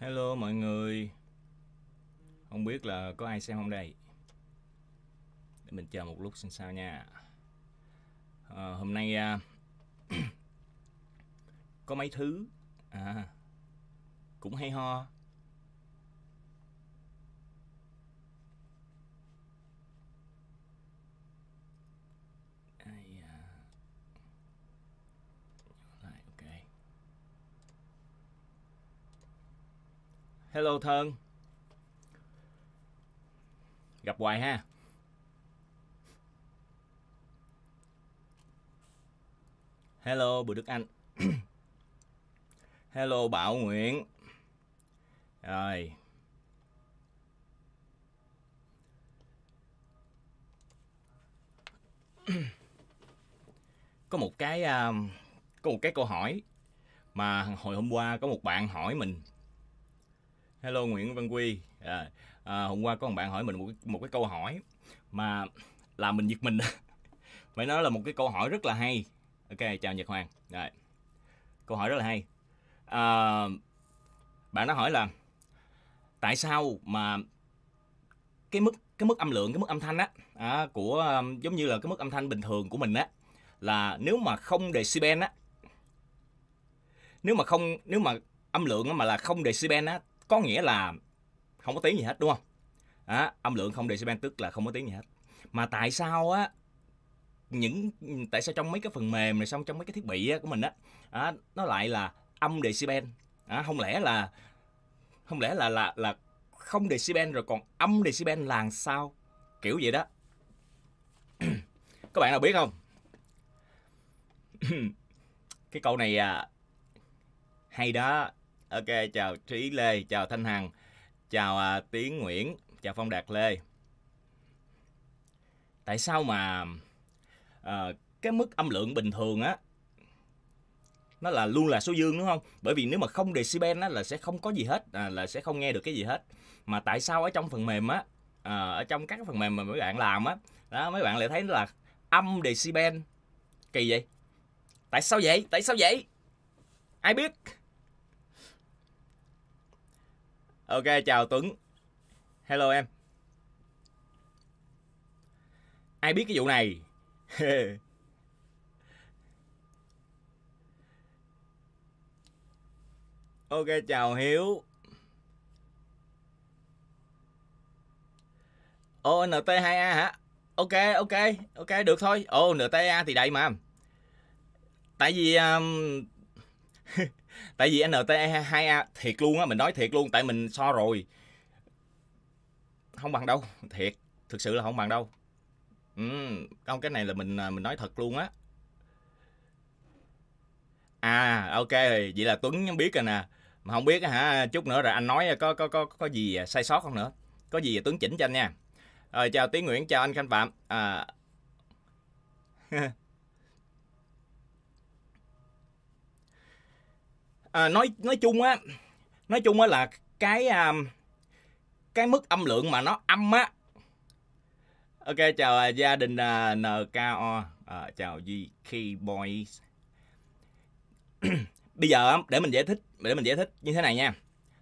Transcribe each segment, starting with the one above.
Hello mọi người Không biết là có ai xem không đây Để mình chờ một lúc xem sao nha à, Hôm nay à, Có mấy thứ à, Cũng hay ho Hello Thân. Gặp hoài ha. Hello Bùi Đức Anh. Hello Bảo Nguyễn. Rồi. có một cái à, có một cái câu hỏi mà hồi hôm qua có một bạn hỏi mình hello Nguyễn Văn Quy à, à, hôm qua có một bạn hỏi mình một một cái câu hỏi mà làm mình giật mình phải nói là một cái câu hỏi rất là hay ok chào Nhật Hoàng rồi câu hỏi rất là hay à, bạn nó hỏi là tại sao mà cái mức cái mức âm lượng cái mức âm thanh á à, của um, giống như là cái mức âm thanh bình thường của mình á là nếu mà không decibel á nếu mà không nếu mà âm lượng mà là không decibel á có nghĩa là không có tiếng gì hết đúng không à, âm lượng không decibel tức là không có tiếng gì hết mà tại sao á những tại sao trong mấy cái phần mềm này xong trong mấy cái thiết bị á, của mình á à, nó lại là âm decibel à, không lẽ là không lẽ là là là không decibel rồi còn âm decibel là sao kiểu vậy đó các bạn nào biết không cái câu này à, hay đó ok chào trí lê chào thanh hằng chào à, tiến nguyễn chào phong đạt lê tại sao mà à, cái mức âm lượng bình thường á nó là luôn là số dương đúng không bởi vì nếu mà không decibel á là sẽ không có gì hết à, là sẽ không nghe được cái gì hết mà tại sao ở trong phần mềm á à, ở trong các phần mềm mà mấy bạn làm á đó mấy bạn lại thấy là âm decibel kỳ vậy tại sao vậy tại sao vậy ai biết Ok, chào Tuấn. Hello em. Ai biết cái vụ này? ok, chào Hiếu. Ồ, NT2A hả? Ok, ok, ok, được thôi. Ồ, a thì đầy mà. Tại vì um, tại vì NTE 2A thiệt luôn á mình nói thiệt luôn tại mình so rồi không bằng đâu thiệt thực sự là không bằng đâu ừ, không cái này là mình à, mình nói thật luôn á à ok vậy là tuấn biết rồi nè mà không biết hả chút nữa rồi anh nói à, có có có có gì sai sót không nữa có gì tuấn chỉnh cho anh nha rồi chào tiến nguyễn chào anh khanh phạm à à, nói nói chung á nói chung á là cái um, cái mức âm lượng mà nó âm á ok chào à, gia đình uh, à, nko uh, chào gk boys bây giờ để mình giải thích để mình giải thích như thế này nha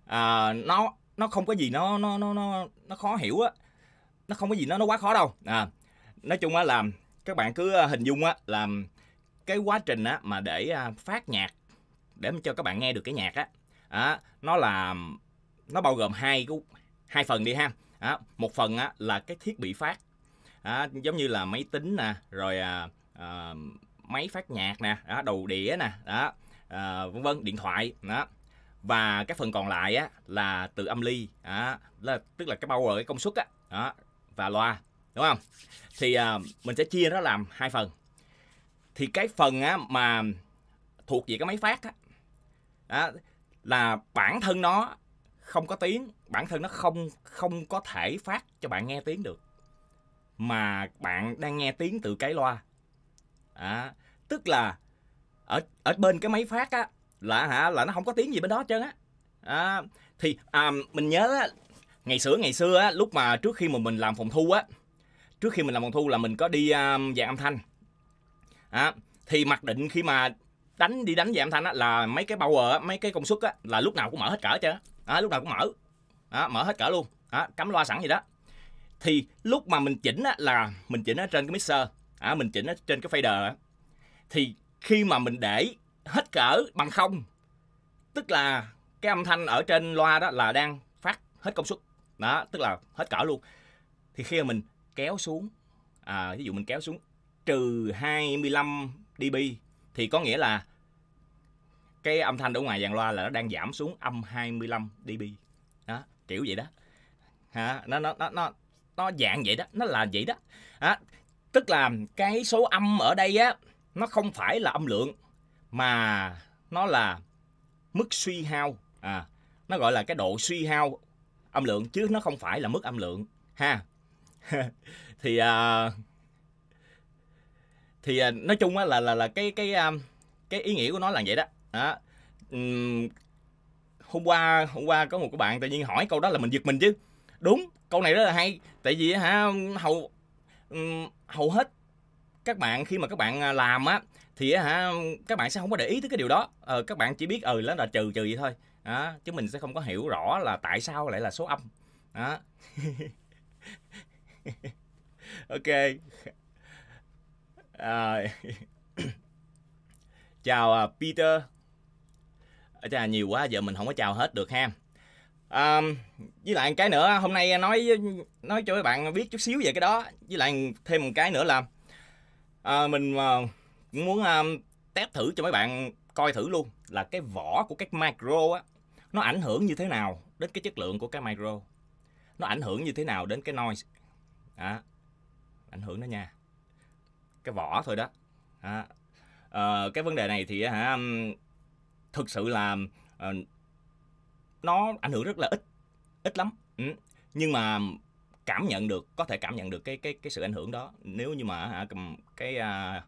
à, nó nó không có gì nó nó nó nó nó khó hiểu á nó không có gì nó nó quá khó đâu à, nói chung á là các bạn cứ hình dung á làm cái quá trình á mà để phát nhạc để cho các bạn nghe được cái nhạc á à, nó là nó bao gồm hai cái hai phần đi ha à, một phần á, là cái thiết bị phát à, giống như là máy tính nè rồi à, à, máy phát nhạc nè đó, đầu đĩa nè đó à, vân vân điện thoại đó và cái phần còn lại á, là từ âm ly đó, là, tức là cái bao gồm cái công suất á, đó, và loa đúng không thì à, mình sẽ chia nó làm hai phần thì cái phần á, mà thuộc về cái máy phát á, đó, là bản thân nó không có tiếng bản thân nó không không có thể phát cho bạn nghe tiếng được mà bạn đang nghe tiếng từ cái loa à, tức là ở ở bên cái máy phát á là hả là nó không có tiếng gì bên đó hết trơn á à, thì à, mình nhớ á, ngày xưa ngày xưa á, lúc mà trước khi mà mình làm phòng thu á trước khi mình làm phòng thu là mình có đi um, à, dàn âm thanh à, thì mặc định khi mà đánh đi đánh về âm thanh á là mấy cái power á, mấy cái công suất á là lúc nào cũng mở hết cỡ chứ đó, à, lúc nào cũng mở đó, à, mở hết cỡ luôn đó, à, cắm loa sẵn gì đó thì lúc mà mình chỉnh á, là mình chỉnh ở trên cái mixer à, mình chỉnh ở trên cái fader á. thì khi mà mình để hết cỡ bằng không tức là cái âm thanh ở trên loa đó là đang phát hết công suất đó tức là hết cỡ luôn thì khi mà mình kéo xuống à, ví dụ mình kéo xuống trừ 25 dB thì có nghĩa là cái âm thanh ở ngoài dàn loa là nó đang giảm xuống âm 25 dB đó kiểu vậy đó ha nó nó nó nó nó dạng vậy đó nó là vậy đó à, tức là cái số âm ở đây á nó không phải là âm lượng mà nó là mức suy hao à nó gọi là cái độ suy hao âm lượng chứ nó không phải là mức âm lượng ha thì uh, thì à, nói chung á là là là cái cái à, cái ý nghĩa của nó là vậy đó đó hôm qua hôm qua có một cái bạn tự nhiên hỏi câu đó là mình giật mình chứ đúng câu này rất là hay tại vì hả hầu hầu hết các bạn khi mà các bạn à, làm á thì hả các bạn sẽ không có để ý tới cái điều đó ờ, các bạn chỉ biết ừ nó là trừ trừ vậy thôi đó, chứ mình sẽ không có hiểu rõ là tại sao lại là số âm đó ok à, chào à, Peter ở chà nhiều quá giờ mình không có chào hết được ha à, với lại cái nữa hôm nay nói nói cho các bạn biết chút xíu về cái đó với lại thêm một cái nữa là à, mình à, muốn à, test thử cho mấy bạn coi thử luôn là cái vỏ của các micro á nó ảnh hưởng như thế nào đến cái chất lượng của cái micro nó ảnh hưởng như thế nào đến cái noise đó. ảnh hưởng đó nha cái vỏ thôi đó à, à, cái vấn đề này thì hả thực sự là à, nó ảnh hưởng rất là ít ít lắm ừ. nhưng mà cảm nhận được có thể cảm nhận được cái cái cái sự ảnh hưởng đó nếu như mà hả cái à,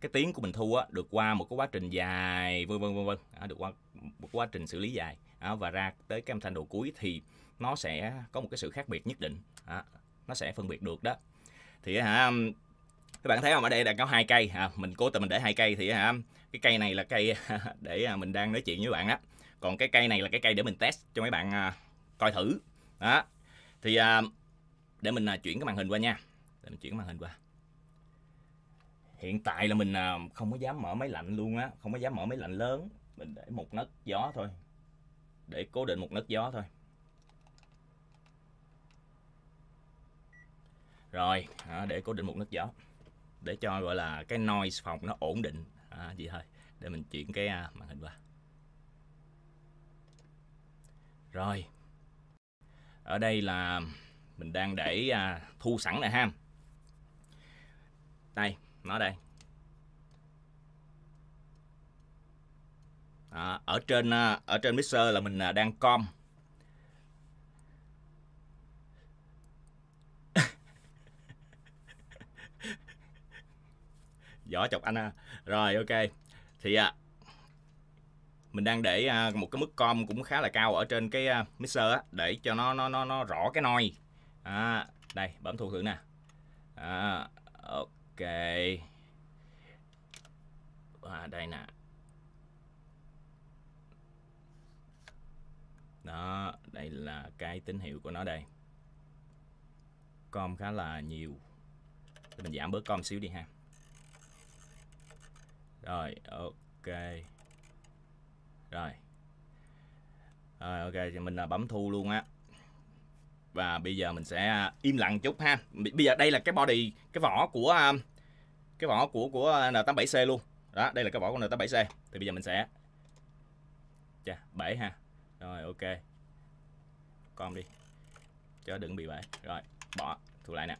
cái tiếng của mình thu á được qua một cái quá trình dài vân vân vân vân được qua một quá trình xử lý dài và ra tới cái âm thanh đầu cuối thì nó sẽ có một cái sự khác biệt nhất định nó sẽ phân biệt được đó thì hả các bạn thấy không ở đây đang có hai cây à, mình cố tình mình để hai cây thì hả à, cái cây này là cây để à, mình đang nói chuyện với bạn đó còn cái cây này là cái cây để mình test cho mấy bạn à, coi thử đó thì à, để mình à, chuyển cái màn hình qua nha để mình chuyển cái màn hình qua hiện tại là mình à, không có dám mở máy lạnh luôn á không có dám mở máy lạnh lớn mình để một nấc gió thôi để cố định một nấc gió thôi rồi à, để cố định một nấc gió để cho gọi là cái noise phòng nó ổn định à, vậy thôi để mình chuyển cái à, màn hình qua rồi ở đây là mình đang để à, thu sẵn này ha đây nó đây à, ở trên à, ở trên mixer là mình à, đang com gió chọc anh ha à. rồi ok thì à, mình đang để à, một cái mức com cũng khá là cao ở trên cái à, mixer á, để cho nó nó nó nó rõ cái nôi à, đây bấm thu thử nè à, ok à, đây nè đó đây là cái tín hiệu của nó đây com khá là nhiều mình giảm bớt com xíu đi ha rồi ok rồi rồi ok thì mình là bấm thu luôn á và bây giờ mình sẽ à, im lặng chút ha bây giờ đây là cái body cái vỏ của à, cái vỏ của của N87C luôn đó đây là cái vỏ của N87C thì bây giờ mình sẽ chà bể ha rồi ok con đi cho đừng bị bể rồi bỏ thu lại nè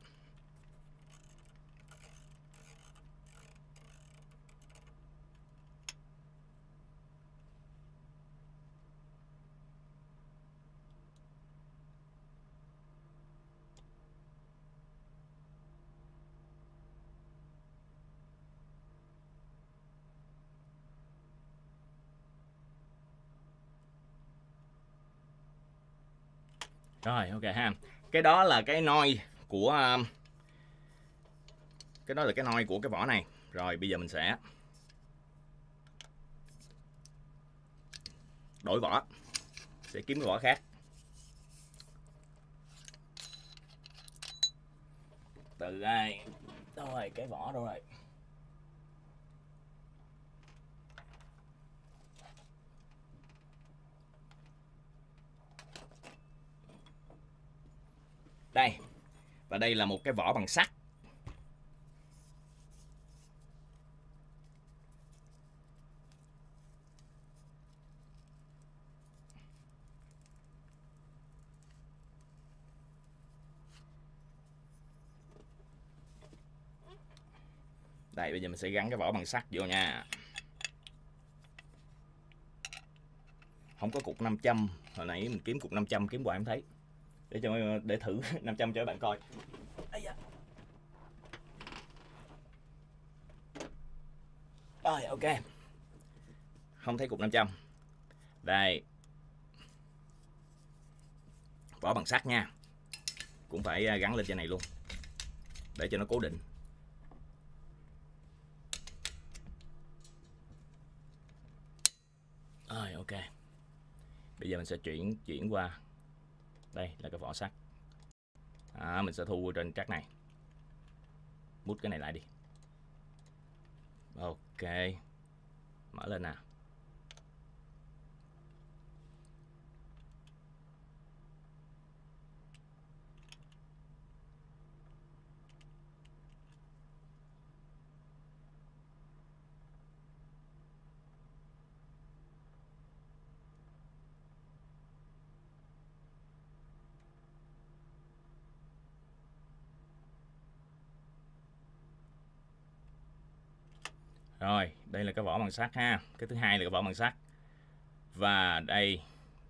rồi ok ha cái đó là cái noi của um, cái đó là cái noi của cái vỏ này rồi bây giờ mình sẽ đổi vỏ sẽ kiếm cái vỏ khác từ đây đâu rồi cái vỏ đâu rồi Đây. Và đây là một cái vỏ bằng sắt. Đây bây giờ mình sẽ gắn cái vỏ bằng sắt vô nha Không có cục 500 Hồi nãy mình kiếm cục 500 kiếm hoài không thấy để cho để thử 500 cho các bạn coi Ây rồi ok không thấy cục 500 đây vỏ bằng sắt nha cũng phải à, gắn lên trên này luôn để cho nó cố định rồi ok bây giờ mình sẽ chuyển chuyển qua đây là cái vỏ sắt à, mình sẽ thu trên trắc này mút cái này lại đi ok mở lên nào rồi đây là cái vỏ bằng sắt ha cái thứ hai là cái vỏ bằng sắt và đây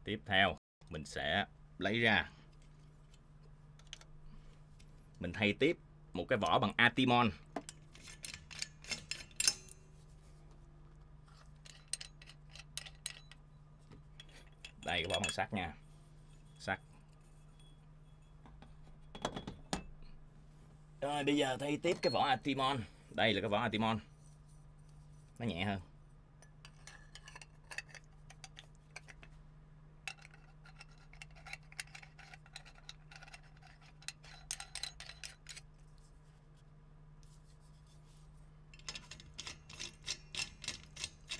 tiếp theo mình sẽ lấy ra mình thay tiếp một cái vỏ bằng atimon đây cái vỏ bằng sắt nha sắt rồi bây giờ thay tiếp cái vỏ atimon đây là cái vỏ atimon nó nhẹ hơn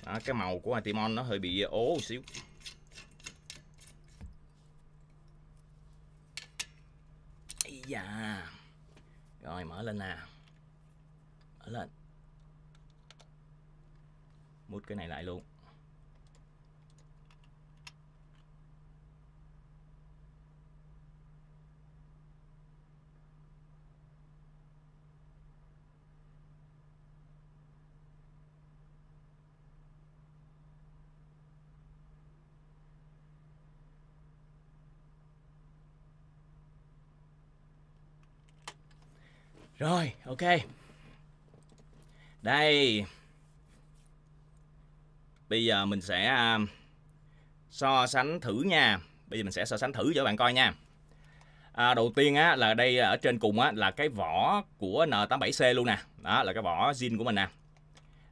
Đó, cái màu của timon nó hơi bị ố xíu Ý da Rồi mở lên nè Mở lên mút cái này lại luôn Rồi, ok. Đây, bây giờ mình sẽ à, so sánh thử nha bây giờ mình sẽ so sánh thử cho bạn coi nha à, đầu tiên á, là đây ở trên cùng á, là cái vỏ của N87C luôn nè đó là cái vỏ zin của mình nè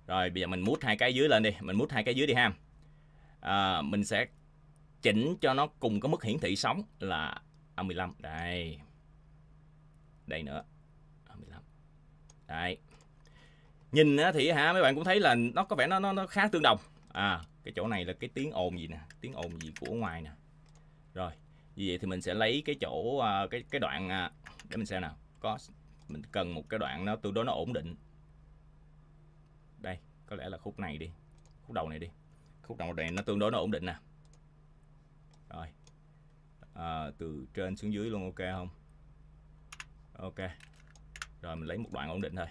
rồi bây giờ mình mút hai cái dưới lên đi mình mút hai cái dưới đi ha à, mình sẽ chỉnh cho nó cùng có mức hiển thị sóng là A15 đây đây nữa A15 đây nhìn thì hả mấy bạn cũng thấy là nó có vẻ nó nó, nó khá tương đồng à cái chỗ này là cái tiếng ồn gì nè tiếng ồn gì của ngoài nè rồi như vậy thì mình sẽ lấy cái chỗ à, cái cái đoạn à, để mình xem nào có mình cần một cái đoạn nó tương đối nó ổn định đây có lẽ là khúc này đi khúc đầu này đi khúc đầu này nó tương đối nó ổn định nè rồi à, từ trên xuống dưới luôn ok không ok rồi mình lấy một đoạn ổn định thôi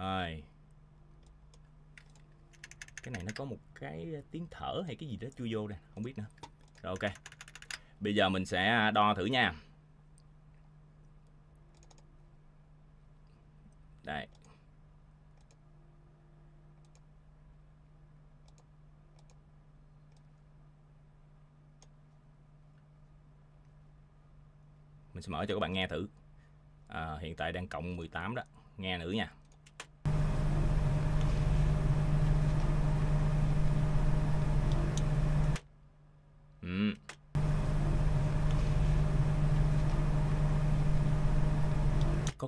rồi cái này nó có một cái ờ, tiếng thở hay cái gì đó chui vô đây không biết nữa rồi ok bây giờ mình sẽ à, đo thử nha đây mình sẽ mở cho các bạn nghe thử à, hiện tại đang cộng 18 đó nghe nữa nha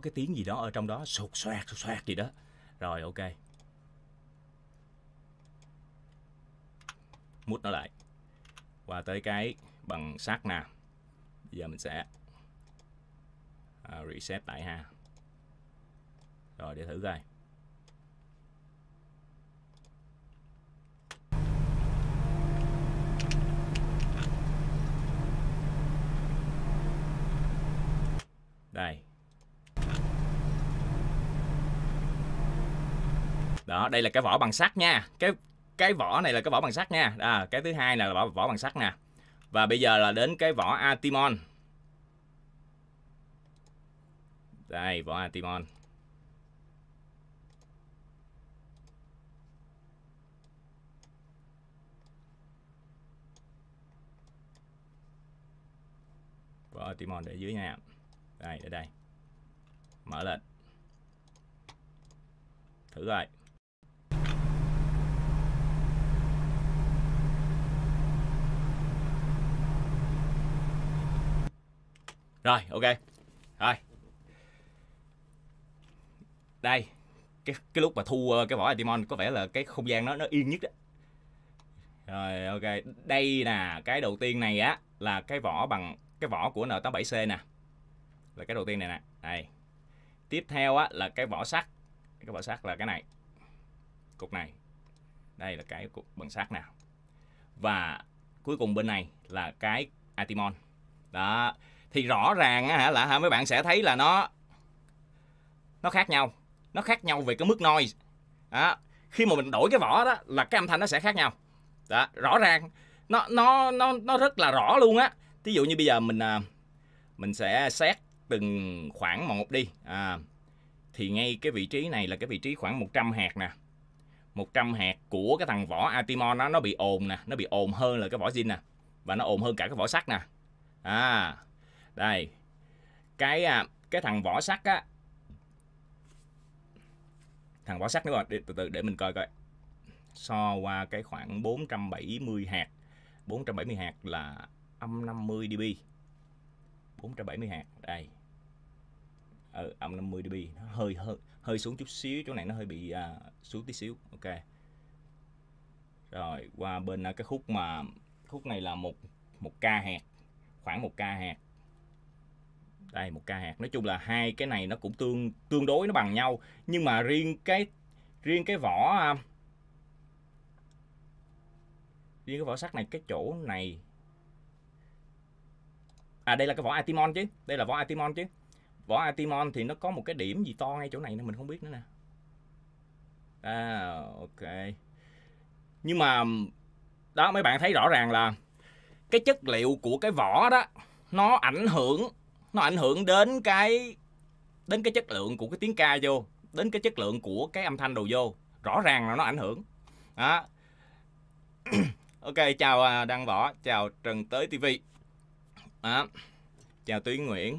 cái tiếng gì đó ở trong đó sột soạt sột soạt gì đó rồi ok mút nó lại qua tới cái bằng sắt nè bây giờ mình sẽ à, reset lại ha rồi để thử coi đây đó đây là cái vỏ bằng sắt nha cái cái vỏ này là cái vỏ bằng sắt nha à, cái thứ hai này là vỏ, vỏ bằng sắt nè và bây giờ là đến cái vỏ Atimon đây vỏ Atimon vỏ Atimon để dưới nha đây để đây mở lên thử rồi Rồi, ok. Rồi. Đây. Cái cái lúc mà thu ờ, cái vỏ Atimon có vẻ là cái không gian nó nó yên nhất đó. Rồi ok, đây nè, cái đầu tiên này á là cái vỏ bằng cái vỏ của N87C nè. Là cái đầu tiên này nè. Đây. Tiếp theo á là cái vỏ sắt. Cái vỏ sắt là cái này. Cục này. Đây là cái cục bằng sắt nè Và cuối cùng bên này là cái Atimon. Đó thì rõ ràng á, là hả mấy bạn sẽ thấy là nó nó khác nhau nó khác nhau về cái mức noise đó. khi mà mình đổi cái vỏ đó là cái âm thanh nó sẽ khác nhau đó rõ ràng nó nó nó nó rất là rõ luôn á ví dụ như bây giờ mình à, mình sẽ xét từng khoảng một đi à, thì ngay cái vị trí này là cái vị trí khoảng 100 hạt nè 100 hạt của cái thằng vỏ Atimon nó nó bị ồn nè nó bị ồn hơn là cái vỏ zin nè và nó ồn hơn cả cái vỏ sắt nè à đây cái à, cái thằng vỏ sắt á thằng vỏ sắt nữa rồi từ từ để mình coi coi so qua cái khoảng 470 hạt 470 hạt là âm 50 dB 470 hạt đây ừ, âm 50 dB nó hơi hơi hơi xuống chút xíu chỗ này nó hơi bị à, xuống tí xíu ok rồi qua bên à, cái khúc mà khúc này là một một ca hạt khoảng một ca hạt đây một ca hạt nói chung là hai cái này nó cũng tương tương đối nó bằng nhau nhưng mà riêng cái riêng cái vỏ à, riêng cái vỏ sắt này cái chỗ này à đây là cái vỏ atimon chứ đây là vỏ atimon chứ vỏ atimon thì nó có một cái điểm gì to ngay chỗ này nên mình không biết nữa nè à ok nhưng mà đó mấy bạn thấy rõ ràng là cái chất liệu của cái vỏ đó nó ảnh hưởng nó ảnh hưởng đến cái đến cái chất lượng của cái tiếng ca vô đến cái chất lượng của cái âm thanh đồ vô rõ ràng là nó ảnh hưởng đó ok chào à, đăng võ chào trần tới tv đó. chào tuyến nguyễn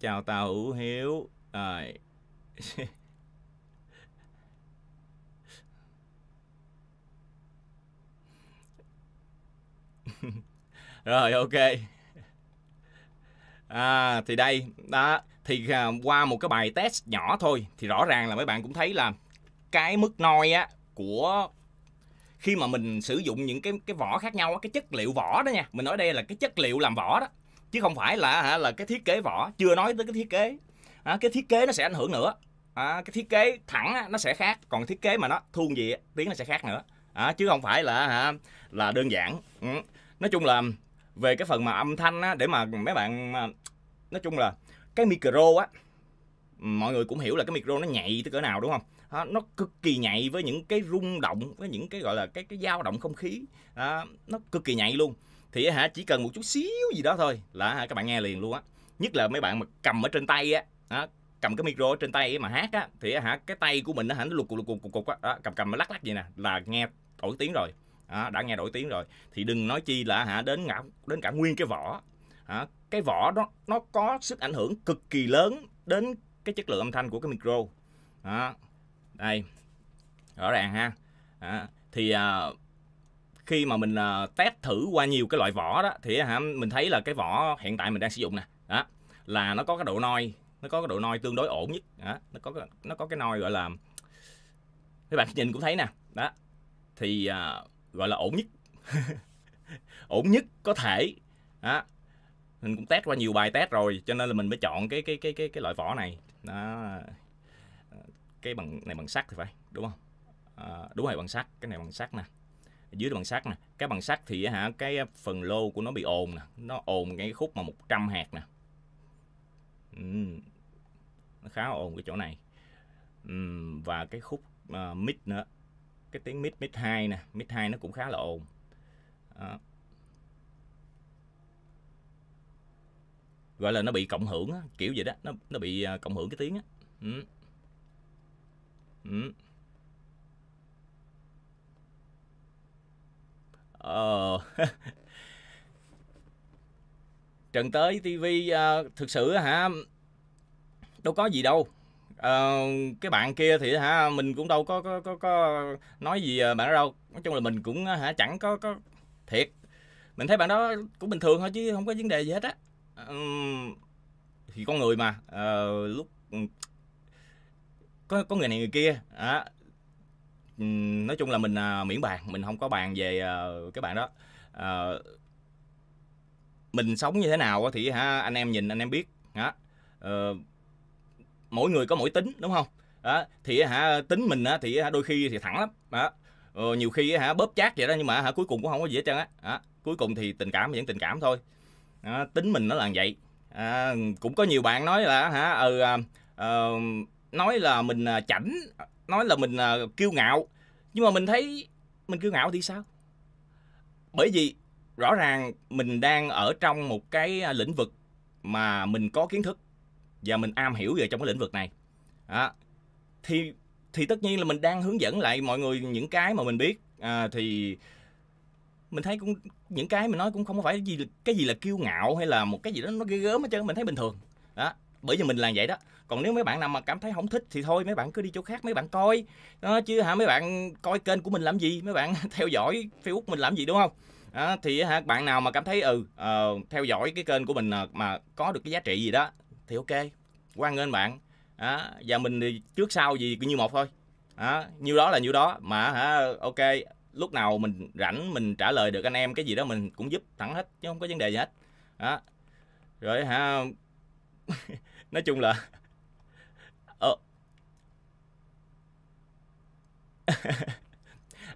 chào tào hữu hiếu rồi rồi ok à, thì đây đó thì à, qua một cái bài test nhỏ thôi thì rõ ràng là mấy bạn cũng thấy là cái mức noi á của khi mà mình sử dụng những cái cái vỏ khác nhau cái chất liệu vỏ đó nha mình nói đây là cái chất liệu làm vỏ đó chứ không phải là hả là cái thiết kế vỏ chưa nói tới cái thiết kế à, cái thiết kế nó sẽ ảnh hưởng nữa à, cái thiết kế thẳng á, nó sẽ khác còn thiết kế mà nó thuôn gì tiếng nó sẽ khác nữa à, chứ không phải là hả là đơn giản ừ. nói chung là về cái phần mà âm thanh á để mà mấy bạn nói chung là cái micro á mọi người cũng hiểu là cái micro nó nhạy tới cỡ nào đúng không đó, nó cực kỳ nhạy với những cái rung động với những cái gọi là cái cái dao động không khí đó, nó cực kỳ nhạy luôn thì hả chỉ cần một chút xíu gì đó thôi là các bạn nghe liền luôn á nhất là mấy bạn mà cầm ở trên tay á đó, cầm cái micro ở trên tay mà hát á thì hả cái tay của mình nó hả nó lục cục lục cục cục á cầm cầm nó lắc lắc vậy nè là nghe nổi tiếng rồi à, đã nghe nổi tiếng rồi thì đừng nói chi là hả đến cả đến cả nguyên cái vỏ à, cái vỏ đó nó có sức ảnh hưởng cực kỳ lớn đến cái chất lượng âm thanh của cái micro à, đây rõ ràng ha à, thì à, khi mà mình à, test thử qua nhiều cái loại vỏ đó thì hả à, mình thấy là cái vỏ hiện tại mình đang sử dụng nè đó là nó có cái độ noi nó có cái độ noi tương đối ổn nhất đó, nó có nó có cái noi gọi là các bạn nhìn cũng thấy nè đó thì à, gọi là ổn nhất ổn nhất có thể đó mình cũng test qua nhiều bài test rồi cho nên là mình mới chọn cái cái cái cái cái loại vỏ này đó cái bằng này bằng sắt thì phải đúng không à, đúng rồi bằng sắt cái này bằng sắt nè dưới là bằng sắt nè cái bằng sắt thì hả cái phần lô của nó bị ồn nè nó ồn cái khúc mà 100 hạt nè ừ. nó khá ồn cái chỗ này ừ. và cái khúc uh, ờ, mid nữa cái tiếng mid mid 2 nè mid 2 nó cũng khá là ồn đó. gọi là nó bị cộng hưởng á, kiểu vậy đó nó nó bị à, cộng hưởng cái tiếng á ừ. Ừ. Ờ. Trần tới TV uh, à, thực sự hả đâu có gì đâu ờ, cái bạn kia thì hả mình cũng đâu có có có, có nói gì ờ, bạn đó đâu nói chung là mình cũng ờ, hả chẳng có có thiệt mình thấy bạn đó cũng bình thường thôi chứ không có vấn đề gì hết á ừ, thì con người mà ờ, lúc có có người này người kia à, nói chung là mình à, miễn bàn mình không có bàn về à, cái bạn đó à, mình sống như thế nào thì hả anh em nhìn anh em biết đó à, mỗi người có mỗi tính đúng không đó, thì hả tính mình á, thì đôi khi thì thẳng lắm đó. Ờ, nhiều khi hả bóp chát vậy đó nhưng mà hả cuối cùng cũng không có gì hết trơn á đó. cuối cùng thì tình cảm vẫn tình cảm thôi đó, tính mình nó là vậy à, cũng có nhiều bạn nói là hả ừ, à, ờ, nói là mình à, chảnh nói là mình à, kiêu ngạo nhưng mà mình thấy mình kiêu ngạo thì sao bởi vì rõ ràng mình đang ở trong một cái à, lĩnh vực mà mình có kiến thức và mình am hiểu về trong cái lĩnh vực này đó. thì thì tất nhiên là mình đang hướng dẫn lại mọi người những cái mà mình biết à, thì mình thấy cũng những cái mình nói cũng không phải gì cái gì là kiêu ngạo hay là một cái gì đó nó ghê gớm hết trơn mình thấy bình thường đó bởi vì mình là vậy đó còn nếu mấy bạn nào mà cảm thấy không thích thì thôi mấy bạn cứ đi chỗ khác mấy bạn coi đó, chứ hả mấy bạn coi kênh của mình làm gì mấy bạn theo dõi facebook mình làm gì đúng không đó, thì hả bạn nào mà cảm thấy ừ uh, theo dõi cái kênh của mình ờ, mà có được cái giá trị gì đó thì ok quan nghênh bạn à, và mình thì trước sau gì cũng như một thôi à, nhiêu đó là nhiêu đó mà hả ok lúc nào mình rảnh mình trả lời được anh em cái gì đó mình cũng giúp thẳng hết chứ không có vấn đề gì hết à, rồi hả nói chung là ờ.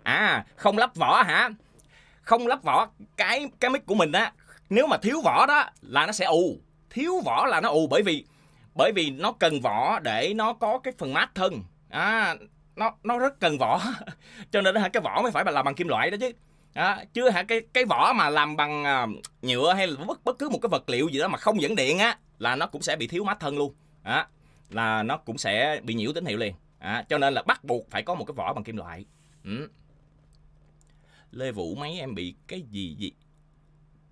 à không lắp vỏ hả không lắp vỏ cái cái mic của mình á nếu mà thiếu vỏ đó là nó sẽ ù thiếu vỏ là nó ù bởi vì bởi vì nó cần vỏ để nó có cái phần mát thân à, nó nó rất cần vỏ cho nên hả cái vỏ mới phải là làm bằng kim loại đó chứ à, chứ hả cái cái vỏ mà làm bằng à, nhựa hay là bất bất cứ một cái vật liệu gì đó mà không dẫn điện á là nó cũng sẽ bị thiếu mát thân luôn à, là nó cũng sẽ bị nhiễu tín hiệu liền à, cho nên là bắt buộc phải có một cái vỏ bằng kim loại ừ. lê vũ mấy em bị cái gì gì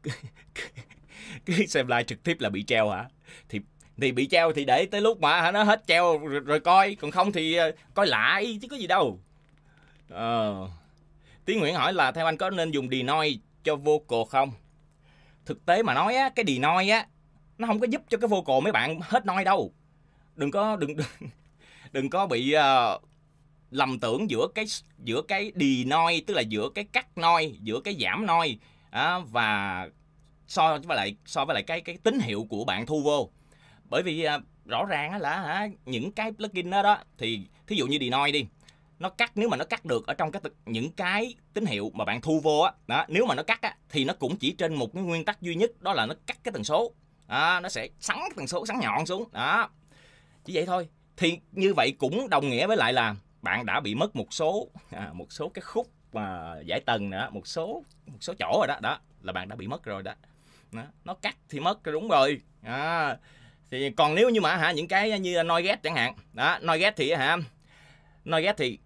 cái xem live trực tiếp là bị treo hả thì thì bị treo thì để tới lúc mà nó hết treo rồi, rồi coi còn không thì ờ, coi lại chứ có gì đâu ờ tiếng nguyễn hỏi là theo anh có nên dùng denoise cho vocal không thực tế mà nói á cái denoise á nó không có giúp cho cái vocal mấy bạn hết noi đâu đừng có đừng đừng, đừng có bị uh, lầm tưởng giữa cái giữa cái denoise tức là giữa cái cắt noi giữa cái giảm noi à, và so với lại so với lại cái cái tín hiệu của bạn thu vô bởi vì à, rõ ràng là hả những cái plugin đó đó thì thí dụ như denoise đi nó cắt nếu mà nó cắt được ở trong các những cái tín hiệu mà bạn thu vô á đó, nếu mà nó cắt á, thì nó cũng chỉ trên một cái nguyên tắc duy nhất đó là nó cắt cái tần số à, nó sẽ sắn tần số sắn nhọn xuống đó chỉ vậy thôi thì như vậy cũng đồng nghĩa với lại là bạn đã bị mất một số à, một số cái khúc mà giải tầng nữa một số một số chỗ rồi đó đó là bạn đã bị mất rồi đó nó cắt thì mất rồi đúng rồi à, thì còn nếu như mà hả những cái như noi ghét chẳng hạn đó noi ghét thì hả noi ghét thì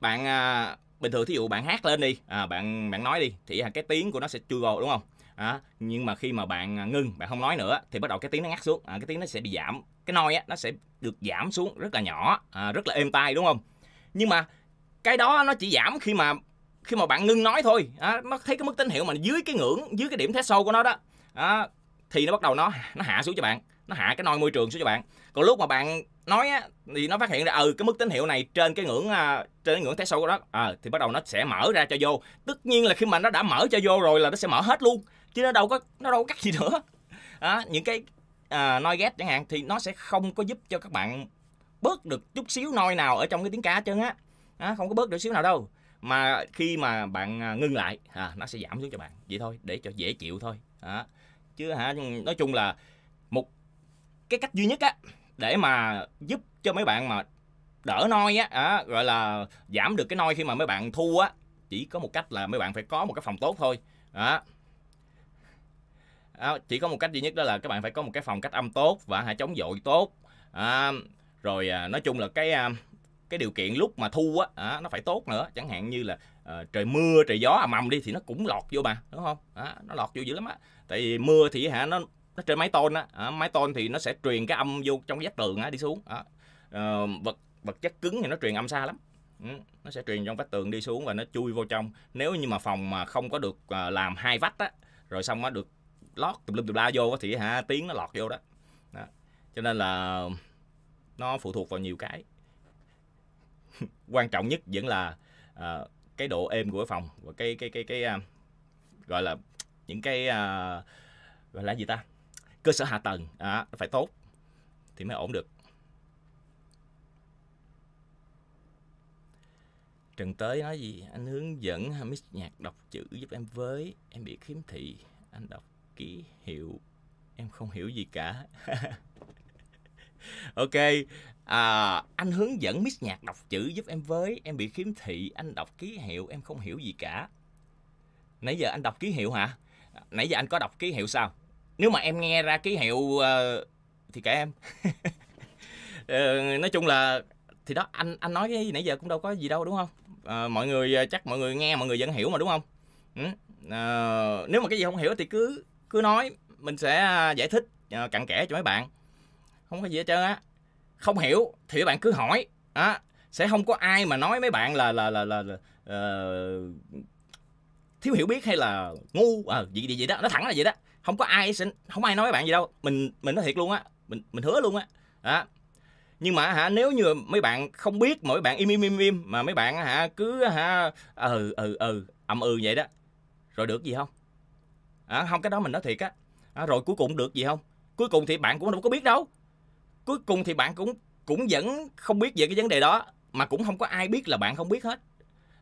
bạn à, bình thường thí dụ bạn hát lên đi à, bạn bạn nói đi thì cái tiếng của nó sẽ chui vào đúng không à, nhưng mà khi mà bạn à, ngưng bạn không nói nữa thì bắt đầu cái tiếng nó ngắt xuống à, cái tiếng nó sẽ bị giảm cái noi á nó sẽ được giảm xuống rất là nhỏ à, rất là êm tai đúng không nhưng mà cái đó nó chỉ giảm khi mà khi mà bạn ngưng nói thôi à, nó thấy cái mức tín hiệu mà dưới cái ngưỡng dưới cái điểm threshold của nó đó đó, thì nó bắt đầu nó nó hạ xuống cho bạn nó hạ cái noi môi trường xuống cho bạn còn lúc mà bạn nói á, thì nó phát hiện ra ừ cái mức tín hiệu này trên cái ngưỡng à, trên cái ngưỡng threshold sâu đó à, thì bắt đầu nó sẽ mở ra cho vô tất nhiên là khi mà nó đã mở cho vô rồi là nó sẽ mở hết luôn chứ nó đâu có nó đâu có cắt gì nữa à, những cái à, noi ghét chẳng hạn thì nó sẽ không có giúp cho các bạn bớt được chút xíu noi nào ở trong cái tiếng cá chân á à, không có bớt được xíu nào đâu mà khi mà bạn à, ngưng lại à, nó sẽ giảm xuống cho bạn vậy thôi để cho dễ chịu thôi à chứ hả nói chung là một cái cách duy nhất á để mà giúp cho mấy bạn mà đỡ noi á à, gọi là giảm được cái noi khi mà mấy bạn thu á chỉ có một cách là mấy bạn phải có một cái phòng tốt thôi đó à, chỉ có một cách duy nhất đó là các bạn phải có một cái phòng cách âm tốt và hãy chống dội tốt à, rồi à, nói chung là cái à, cái điều kiện lúc mà thu á à, nó phải tốt nữa chẳng hạn như là à, trời mưa trời gió ầm ầm đi thì nó cũng lọt vô mà đúng không à, nó lọt vô dữ lắm á tại vì mưa thì hả nó nó trên máy tôn á máy tôn thì nó sẽ truyền cái âm vô trong cái vách tường á đi xuống à, vật vật chất cứng thì nó truyền âm xa lắm ừ, nó sẽ truyền trong vách tường đi xuống và nó chui vô trong nếu như mà phòng mà không có được à, làm hai vách á rồi xong nó được lót tùm lum tùm la vô thì hả tiếng nó lọt vô đó. đó cho nên là nó phụ thuộc vào nhiều cái quan trọng nhất vẫn là uh, cái độ êm của cái phòng và cái cái cái cái uh, gọi là những cái uh, gọi là gì ta cơ sở hạ tầng à, phải tốt thì mới ổn được Trần Tới nói gì anh hướng dẫn Hamid Nhạc đọc chữ giúp em với em bị khiếm thị anh đọc ký hiệu em không hiểu gì cả ok à, anh hướng dẫn Miss Nhạc đọc chữ giúp em với em bị khiếm thị anh đọc ký hiệu em không hiểu gì cả nãy giờ anh đọc ký hiệu hả nãy giờ anh có đọc ký hiệu sao nếu mà em nghe ra ký hiệu uh, thì kể em ờ, nói chung là thì đó anh anh nói cái nãy giờ cũng đâu có gì đâu đúng không uh, mọi người chắc mọi người nghe mọi người vẫn hiểu mà đúng không uh, nếu mà cái gì không hiểu thì cứ cứ nói mình sẽ giải thích uh, cặn kẽ cho mấy bạn không có gì hết trơn á không hiểu thì các bạn cứ hỏi á à, sẽ không có ai mà nói mấy bạn là là là là, là uh, thiếu hiểu biết hay là ngu à, gì gì vậy đó nó thẳng là vậy đó không có ai sẽ không ai nói với bạn gì đâu mình mình nói thiệt luôn á mình mình hứa luôn á đó. nhưng mà hả nếu như mấy bạn không biết mỗi bạn im im im im mà mấy bạn hả cứ hả ờ, ừ ừ ừ ầm ừ vậy đó rồi được gì không à, không cái đó mình nói thiệt á à, rồi cuối cùng được gì không cuối cùng thì bạn cũng đâu có biết đâu cuối cùng thì bạn cũng cũng vẫn không biết về cái vấn đề đó mà cũng không có ai biết là bạn không biết hết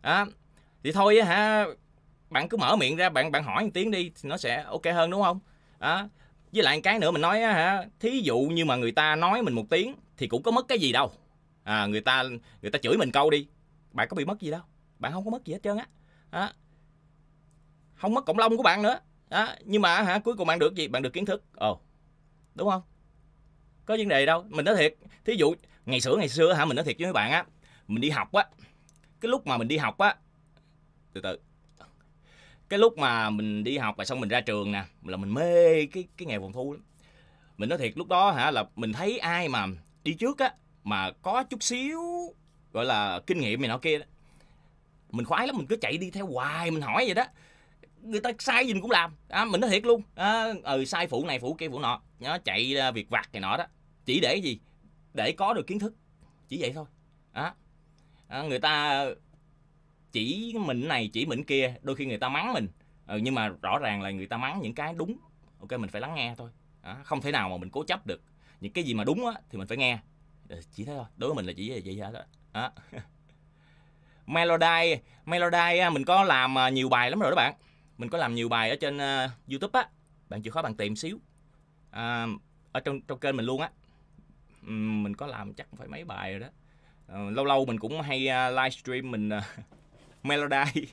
à, thì thôi hả bạn cứ mở miệng ra bạn bạn hỏi một tiếng đi thì nó sẽ ok hơn đúng không đó với lại cái nữa mình nói hả thí dụ như mà người ta nói mình một tiếng thì cũng có mất cái gì đâu à, người ta người ta chửi mình câu đi bạn có bị mất gì đâu bạn không có mất gì hết trơn á à, không mất cộng lông của bạn nữa à, nhưng mà hả cuối cùng bạn được gì bạn được kiến thức ồ đúng không có vấn đề đâu mình nói thiệt thí dụ ngày xưa ngày xưa hả mình nói thiệt với các bạn á mình đi học á cái lúc mà mình đi học á từ từ cái lúc mà mình đi học và xong mình ra trường nè là mình mê cái cái nghề vườn thu lắm mình nói thiệt lúc đó hả là mình thấy ai mà đi trước á mà có chút xíu gọi là kinh nghiệm này nọ kia đó mình khoái lắm mình cứ chạy đi theo hoài mình hỏi vậy đó người ta sai gì mình cũng làm à, mình nói thiệt luôn à, ừ sai phụ này phụ kia phụ nọ nó chạy việc vặt này nọ đó chỉ để gì để có được kiến thức chỉ vậy thôi á à, người ta chỉ mình này chỉ mình kia đôi khi người ta mắng mình ừ, nhưng mà rõ ràng là người ta mắng những cái đúng ok mình phải lắng nghe thôi à, không thể nào mà mình cố chấp được những cái gì mà đúng á, thì mình phải nghe ừ, chỉ thế thôi đối với mình là chỉ vậy thôi đó à. Melody Melody mình có làm à, nhiều bài lắm rồi đó bạn mình có làm nhiều bài ở trên uh, YouTube á bạn chịu khó bạn tìm xíu à, ở trong trong kênh mình luôn á ừ, mình có làm chắc phải mấy bài rồi đó ừ, lâu lâu mình cũng hay à, livestream mình melody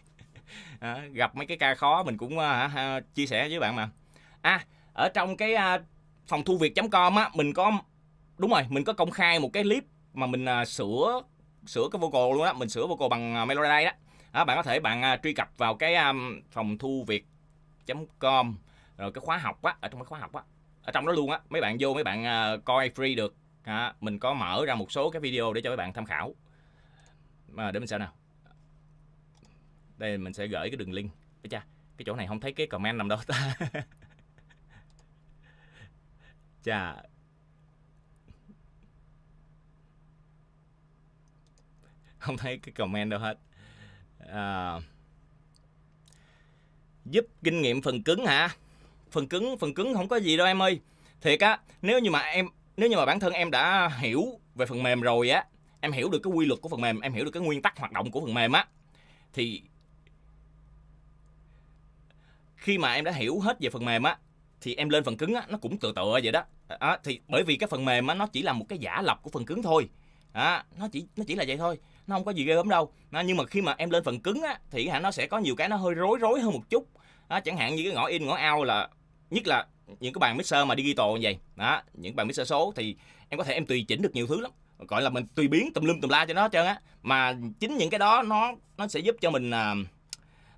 à, gặp mấy cái ca khó mình cũng à, à, chia sẻ với bạn mà à ở trong cái à, phòng thu việt com á mình có đúng rồi mình có công khai một cái clip mà mình à, sửa sửa cái vocal luôn á mình sửa vocal bằng melody đó đó, bạn có thể bạn à, truy cập vào cái um, phòng thu việt com rồi cái khóa học á ở trong cái khóa học á ở trong đó luôn á mấy bạn vô mấy bạn à, coi free được à, mình có mở ra một số cái video để cho mấy bạn tham khảo à, để mình xem nào đây mình sẽ gửi cái đường link Ê cha cái chỗ này không thấy cái comment nằm đâu ta chà không thấy cái comment đâu hết à, giúp kinh nghiệm phần cứng hả phần cứng phần cứng không có gì đâu em ơi thiệt á nếu như mà em nếu như mà bản thân em đã hiểu về phần mềm rồi á em hiểu được cái quy luật của phần mềm em hiểu được cái nguyên tắc hoạt động của phần mềm á thì khi mà em đã hiểu hết về phần mềm á thì em lên phần cứng á nó cũng tựa tựa vậy đó à, thì bởi vì cái phần mềm á nó chỉ là một cái giả lập của phần cứng thôi à, nó chỉ nó chỉ là vậy thôi nó không có gì ghê gớm đâu à, nhưng mà khi mà em lên phần cứng á thì hả nó sẽ có nhiều cái nó hơi rối rối hơn một chút à, chẳng hạn như cái ngõ in ngõ out là nhất là những cái bàn mixer mà digital như vậy đó những bàn mixer số thì em có thể em tùy chỉnh được nhiều thứ lắm gọi là mình tùy biến tùm lum tùm la cho nó hết trơn á mà chính những cái đó nó nó sẽ giúp cho mình à,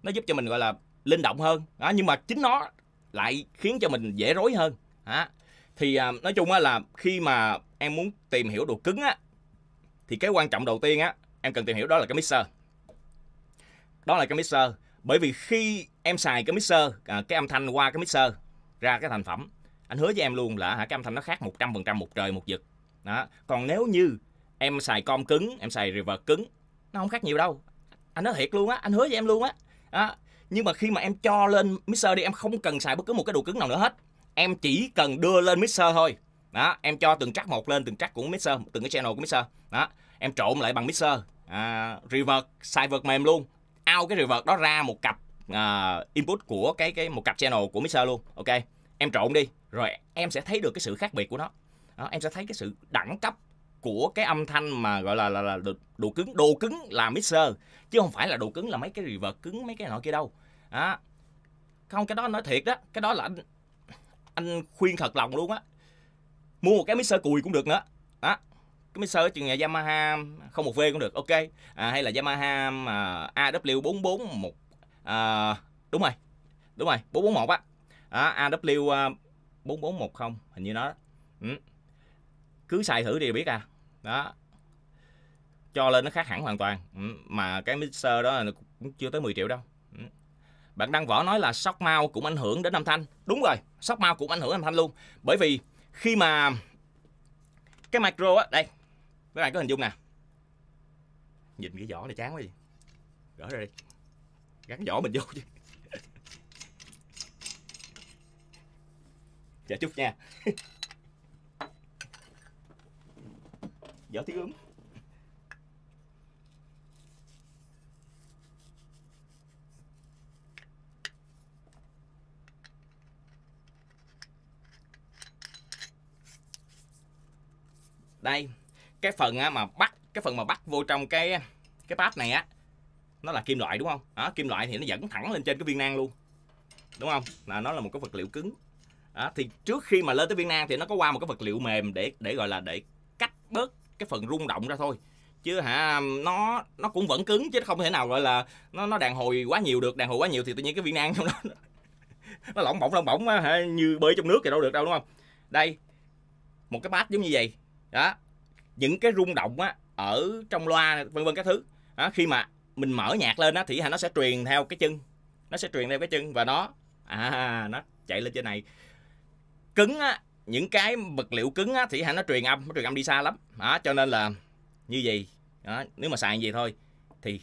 nó giúp cho mình gọi là linh động hơn đó, nhưng mà chính nó lại khiến cho mình dễ rối hơn đó. thì à, nói chung á, là khi mà em muốn tìm hiểu đồ cứng á thì cái quan trọng đầu tiên á em cần tìm hiểu đó là cái mixer đó là cái mixer bởi vì khi em xài cái mixer à, cái âm thanh qua cái mixer ra cái thành phẩm anh hứa với em luôn là hả cái âm thanh nó khác 100% một trời một vực đó còn nếu như em xài com cứng em xài river cứng nó không khác nhiều đâu anh nói thiệt luôn á anh hứa với em luôn á đó nhưng mà khi mà em cho lên mixer đi em không cần xài bất cứ một cái đồ cứng nào nữa hết em chỉ cần đưa lên mixer thôi đó em cho từng track một lên từng track của mixer từng cái channel của mixer đó em trộn lại bằng mixer à, reverb vượt mềm luôn out cái reverb đó ra một cặp uh, input của cái cái một cặp channel của mixer luôn ok em trộn đi rồi em sẽ thấy được cái sự khác biệt của nó đó, em sẽ thấy cái sự đẳng cấp của cái âm thanh mà gọi là là, là đồ, cứng đồ cứng là mixer chứ không phải là đồ cứng là mấy cái reverb cứng mấy cái nọ kia đâu à, không cái đó nói thiệt đó cái đó là anh anh khuyên thật lòng luôn á mua một cái mixer cùi cũng được nữa á cái mixer chừng nhà Yamaha không một v cũng được ok à, hay là Yamaha uh, à, AW441 một à, đúng rồi đúng rồi 441 á à, AW uh, 4410 hình như nó ừ. cứ xài thử thì biết à đó cho lên nó khác hẳn hoàn toàn ừ. mà cái mixer đó cũng chưa tới 10 triệu đâu ừ bạn đăng võ nói là sóc mau cũng ảnh hưởng đến âm thanh đúng rồi sóc mau cũng ảnh hưởng âm thanh luôn bởi vì khi mà cái micro á đây các bạn có hình dung nè nhìn cái vỏ này chán quá gì gỡ ra đi gắn vỏ mình vô chứ chờ chút nha vỏ tiếng ướm đây cái phần mà bắt cái phần mà bắt vô trong cái cái pad này á nó là kim loại đúng không đó, kim loại thì nó dẫn thẳng lên trên cái viên nang luôn đúng không là nó là một cái vật liệu cứng đó, thì trước khi mà lên tới viên nang thì nó có qua một cái vật liệu mềm để để gọi là để cách bớt cái phần rung động ra thôi chứ hả nó nó cũng vẫn cứng chứ không thể nào gọi là nó nó đàn hồi quá nhiều được đàn hồi quá nhiều thì tự nhiên cái viên nang trong đó nó, lỏng bỏng lỏng bỏng như bơi trong nước thì đâu được đâu đúng không đây một cái bát giống như vậy đó những cái rung động á ở trong loa vân vân các thứ đó, khi mà mình mở nhạc lên á thì nó sẽ truyền theo cái chân nó sẽ truyền theo cái chân và nó à nó chạy lên trên này cứng á những cái vật liệu cứng á thì hả nó truyền âm nó truyền âm đi xa lắm đó cho nên là như vậy đó, nếu mà xài gì thôi thì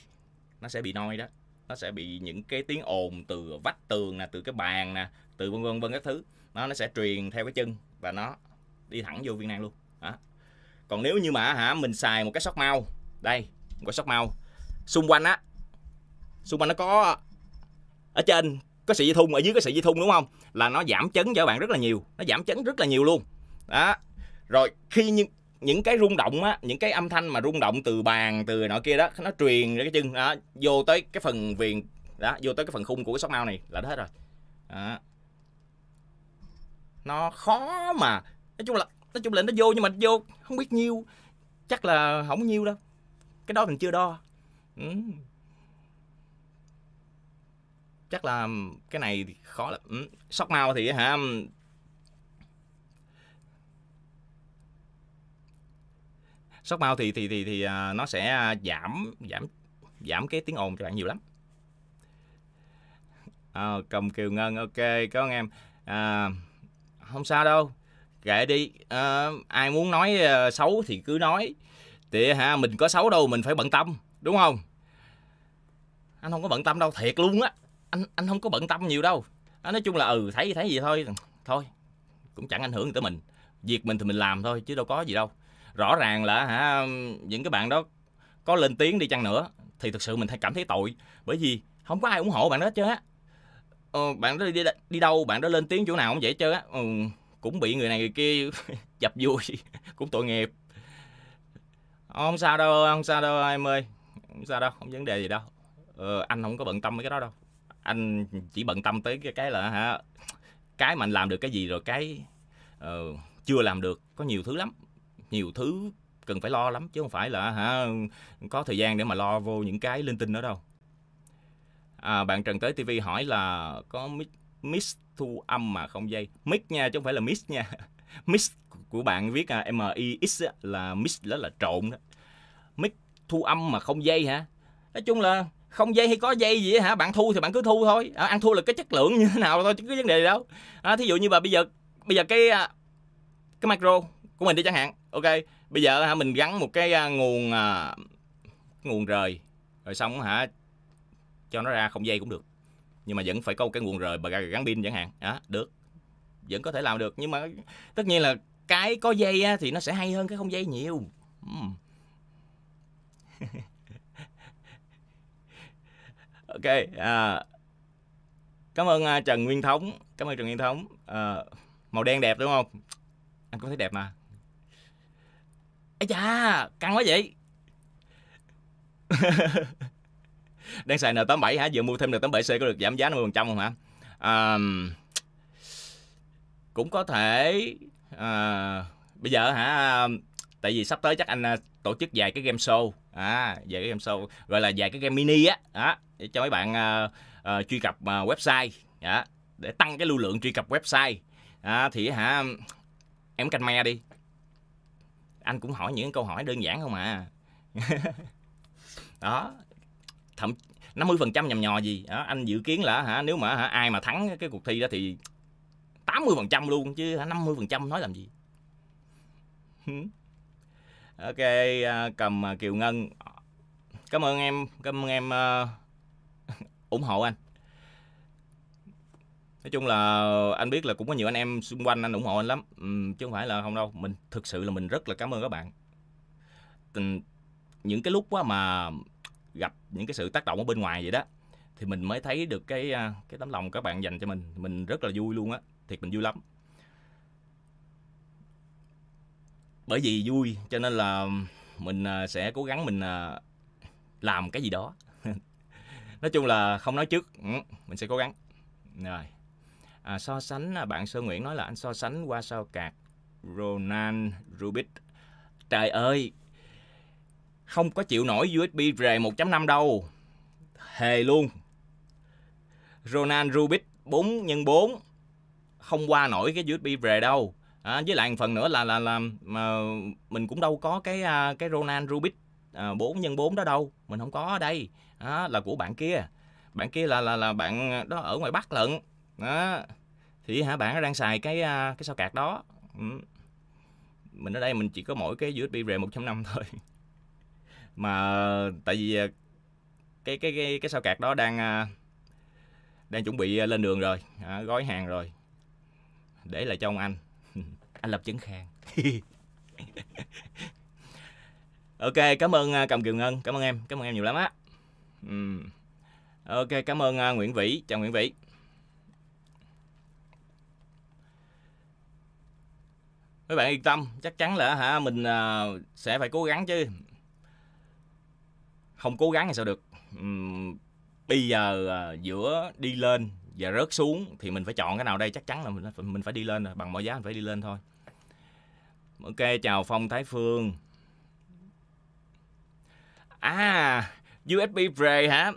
nó sẽ bị noi đó nó sẽ bị những cái tiếng ồn từ vách tường nè từ cái bàn nè từ vân vân vân các thứ nó nó sẽ truyền theo cái chân và nó đi thẳng vô viên nang luôn đó còn nếu như mà hả mình xài một cái sóc mau đây một cái sóc mau xung quanh á xung quanh nó có ở trên có sợi dây thun ở dưới có sợi dây thun đúng không là nó giảm chấn cho bạn rất là nhiều nó giảm chấn rất là nhiều luôn đó rồi khi những những cái rung động á những cái âm thanh mà rung động từ bàn từ nọ kia đó nó truyền ra cái chân đó, vô tới cái phần viền đó vô tới cái phần khung của cái sóc mau này là hết rồi đó. nó khó mà nói chung là nói chung là nó vô nhưng mà vô không biết nhiêu chắc là không nhiêu đâu cái đó mình chưa đo ừ. chắc là cái này thì khó lắm ừ. sóc mau thì hả sóc mau thì thì thì thì à, nó sẽ giảm giảm giảm cái tiếng ồn cho bạn nhiều lắm à, ờ, cầm kiều ngân ok cảm anh em à, không sao đâu kệ đi à, ai muốn nói ờ, xấu thì cứ nói thì ha mình có xấu đâu mình phải bận tâm đúng không anh không có bận tâm đâu thiệt luôn á anh anh không có bận tâm nhiều đâu à, nói chung là ừ thấy gì thấy gì thôi thôi cũng chẳng ảnh hưởng tới mình việc mình thì mình làm thôi chứ đâu có gì đâu rõ ràng là hả những cái bạn đó có lên tiếng đi chăng nữa thì thực sự mình thấy cảm thấy tội bởi vì không có ai ủng hộ bạn đó chứ á ờ, bạn đó đi, đi đâu bạn đó lên tiếng chỗ nào cũng vậy chứ á ừ, cũng bị người này người kia dập vui cũng tội nghiệp không sao đâu không sao đâu em ơi không sao đâu không vấn đề gì đâu ờ, anh không có bận tâm mấy cái đó đâu anh chỉ bận tâm tới cái cái là hả cái mà anh làm được cái gì rồi cái uh, chưa làm được có nhiều thứ lắm nhiều thứ cần phải lo lắm chứ không phải là hả có thời gian để mà lo vô những cái linh tinh nữa đâu à, bạn Trần tới TV hỏi là có Miss thu âm mà không dây mic nha chứ không phải là mix nha mix của bạn viết à, m i x là mix đó là trộn đó mic thu âm mà không dây hả nói chung là không dây hay có dây gì hả bạn thu thì bạn cứ thu thôi à, ăn thua là cái chất lượng như thế nào thôi chứ cái vấn đề đâu à, thí dụ như bà bây giờ bây giờ cái à, cái micro của mình đi chẳng hạn ok bây giờ hả mình gắn một cái à, nguồn nguồn rời rồi xong hả cho nó ra không dây cũng được nhưng mà vẫn phải câu cái nguồn rời và gắn pin chẳng hạn đó được vẫn có thể làm được nhưng mà tất nhiên là cái có dây á, thì nó sẽ hay hơn cái không dây nhiều hmm. ok à, cảm ơn uh, trần nguyên thống cảm ơn trần nguyên thống à, màu đen đẹp đúng không anh có thấy đẹp mà ấy chà căng quá vậy đang xài N87 hả? Vừa mua thêm N87C có được giảm giá 50% không hả? À, cũng có thể à, bây giờ hả tại vì sắp tới chắc anh ờ, tổ chức vài cái game show à vài cái game show gọi là vài cái game mini á đó, để cho mấy bạn à, à, truy cập à, website đó, để tăng cái lưu lượng truy cập website à, thì hả em canh me đi anh cũng hỏi những câu hỏi đơn giản không à đó thậm 50% nhầm nhò gì đó, anh dự kiến là hả nếu mà hả, ai mà thắng cái cuộc thi đó thì 80% luôn chứ hả 50% nói làm gì ok à, cầm à, kiều ngân cảm ơn em cảm ơn em uh, ủng hộ anh nói chung là anh biết là cũng có nhiều anh em xung quanh anh ủng hộ anh lắm uhm, chứ không phải là không đâu mình thực sự là mình rất là cảm ơn các bạn những cái lúc quá mà gặp những cái sự tác động ở bên ngoài vậy đó thì mình mới thấy được cái à, cái tấm lòng các bạn dành cho mình mình rất là vui luôn á thiệt mình vui lắm bởi vì vui cho nên là mình à, sẽ cố gắng mình à, làm cái gì đó nói chung là không nói trước ừ, mình sẽ cố gắng rồi à, so sánh bạn sơn nguyễn nói là anh so sánh qua sao cạc ronan rubik trời ơi không có chịu nổi USB về 1.5 đâu hề luôn Ronan Rubik 4 x 4 không qua nổi cái USB về đâu à, với lại một phần nữa là là là mà mình cũng đâu có cái à, cái Ronan Rubik 4 x 4 đó đâu mình không có ở đây à, là của bạn kia bạn kia là là là bạn đó ở ngoài Bắc lận đó thì hả bạn đang xài cái à, cái sao cạc đó ừ. mình ở đây mình chỉ có mỗi cái USB về 1.5 thôi mà tại vì à, cái cái cái cái sao cạc đó đang à, đang chuẩn bị à, lên đường rồi à, gói hàng rồi để lại cho ông anh anh lập chứng khang ok cảm ơn cầm kiều ngân cảm ơn em cảm ơn em nhiều lắm á ok cảm ơn nguyễn vĩ chào nguyễn vĩ mấy bạn yên tâm chắc chắn là hả mình sẽ phải cố gắng chứ không cố gắng thì sao được uhm, bây giờ uh, giữa đi lên và rớt xuống thì mình phải chọn cái nào đây chắc chắn là mình mình phải đi lên bằng mọi giá mình phải đi lên thôi ok chào phong thái phương à usb về hả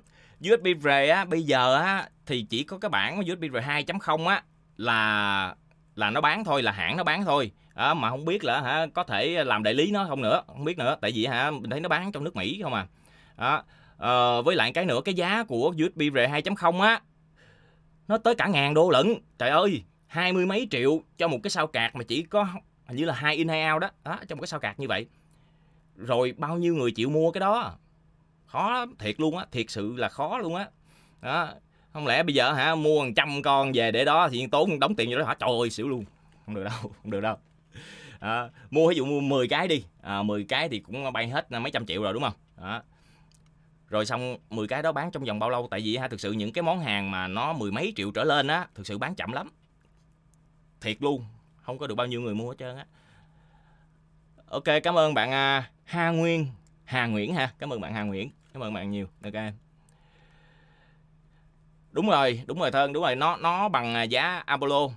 usb về á bây giờ á thì chỉ có cái bản usb về 2.0 á là là nó bán thôi là hãng nó bán thôi à, mà không biết là hả có thể làm đại lý nó không nữa không biết nữa tại vì hả mình thấy nó bán trong nước mỹ không à đó. À, với lại cái nữa cái giá của USB về 2.0 á nó tới cả ngàn đô lận trời ơi hai mươi mấy triệu cho một cái sao cạc mà chỉ có hình như là hai in hai out đó, đó trong cái sao cạc như vậy rồi bao nhiêu người chịu mua cái đó khó lắm, thiệt luôn á thiệt sự là khó luôn á đó. đó không lẽ bây giờ hả mua hàng trăm con về để đó thì tốn đóng tiền vô đó hả trời ơi xỉu luôn không được đâu không được đâu à, mua ví dụ mua 10 cái đi à, 10 cái thì cũng bay hết mấy trăm triệu rồi đúng không đó rồi xong 10 cái đó bán trong vòng bao lâu tại vì ha thực sự những cái món hàng mà nó mười mấy triệu trở lên á thực sự bán chậm lắm thiệt luôn không có được bao nhiêu người mua hết trơn á ok cảm ơn bạn à, Hà Nguyên Hà Nguyễn ha cảm ơn bạn Hà Nguyễn cảm ơn bạn nhiều ok đúng rồi đúng rồi thân đúng rồi nó nó bằng à, giá Apollo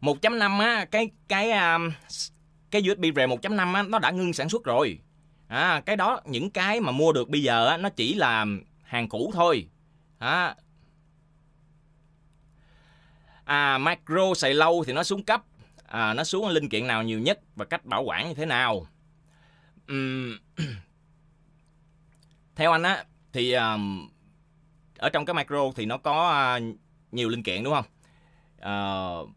1.5 á cái cái à, cái USB RAM 1.5 á nó đã ngưng sản xuất rồi à, cái đó những cái mà mua được bây giờ á, nó chỉ là hàng cũ thôi à, à macro xài lâu thì nó xuống cấp à, nó xuống linh kiện nào nhiều nhất và cách bảo quản như thế nào uhm. theo anh á thì um, ở trong cái macro thì nó có à, nhiều linh kiện đúng không uh,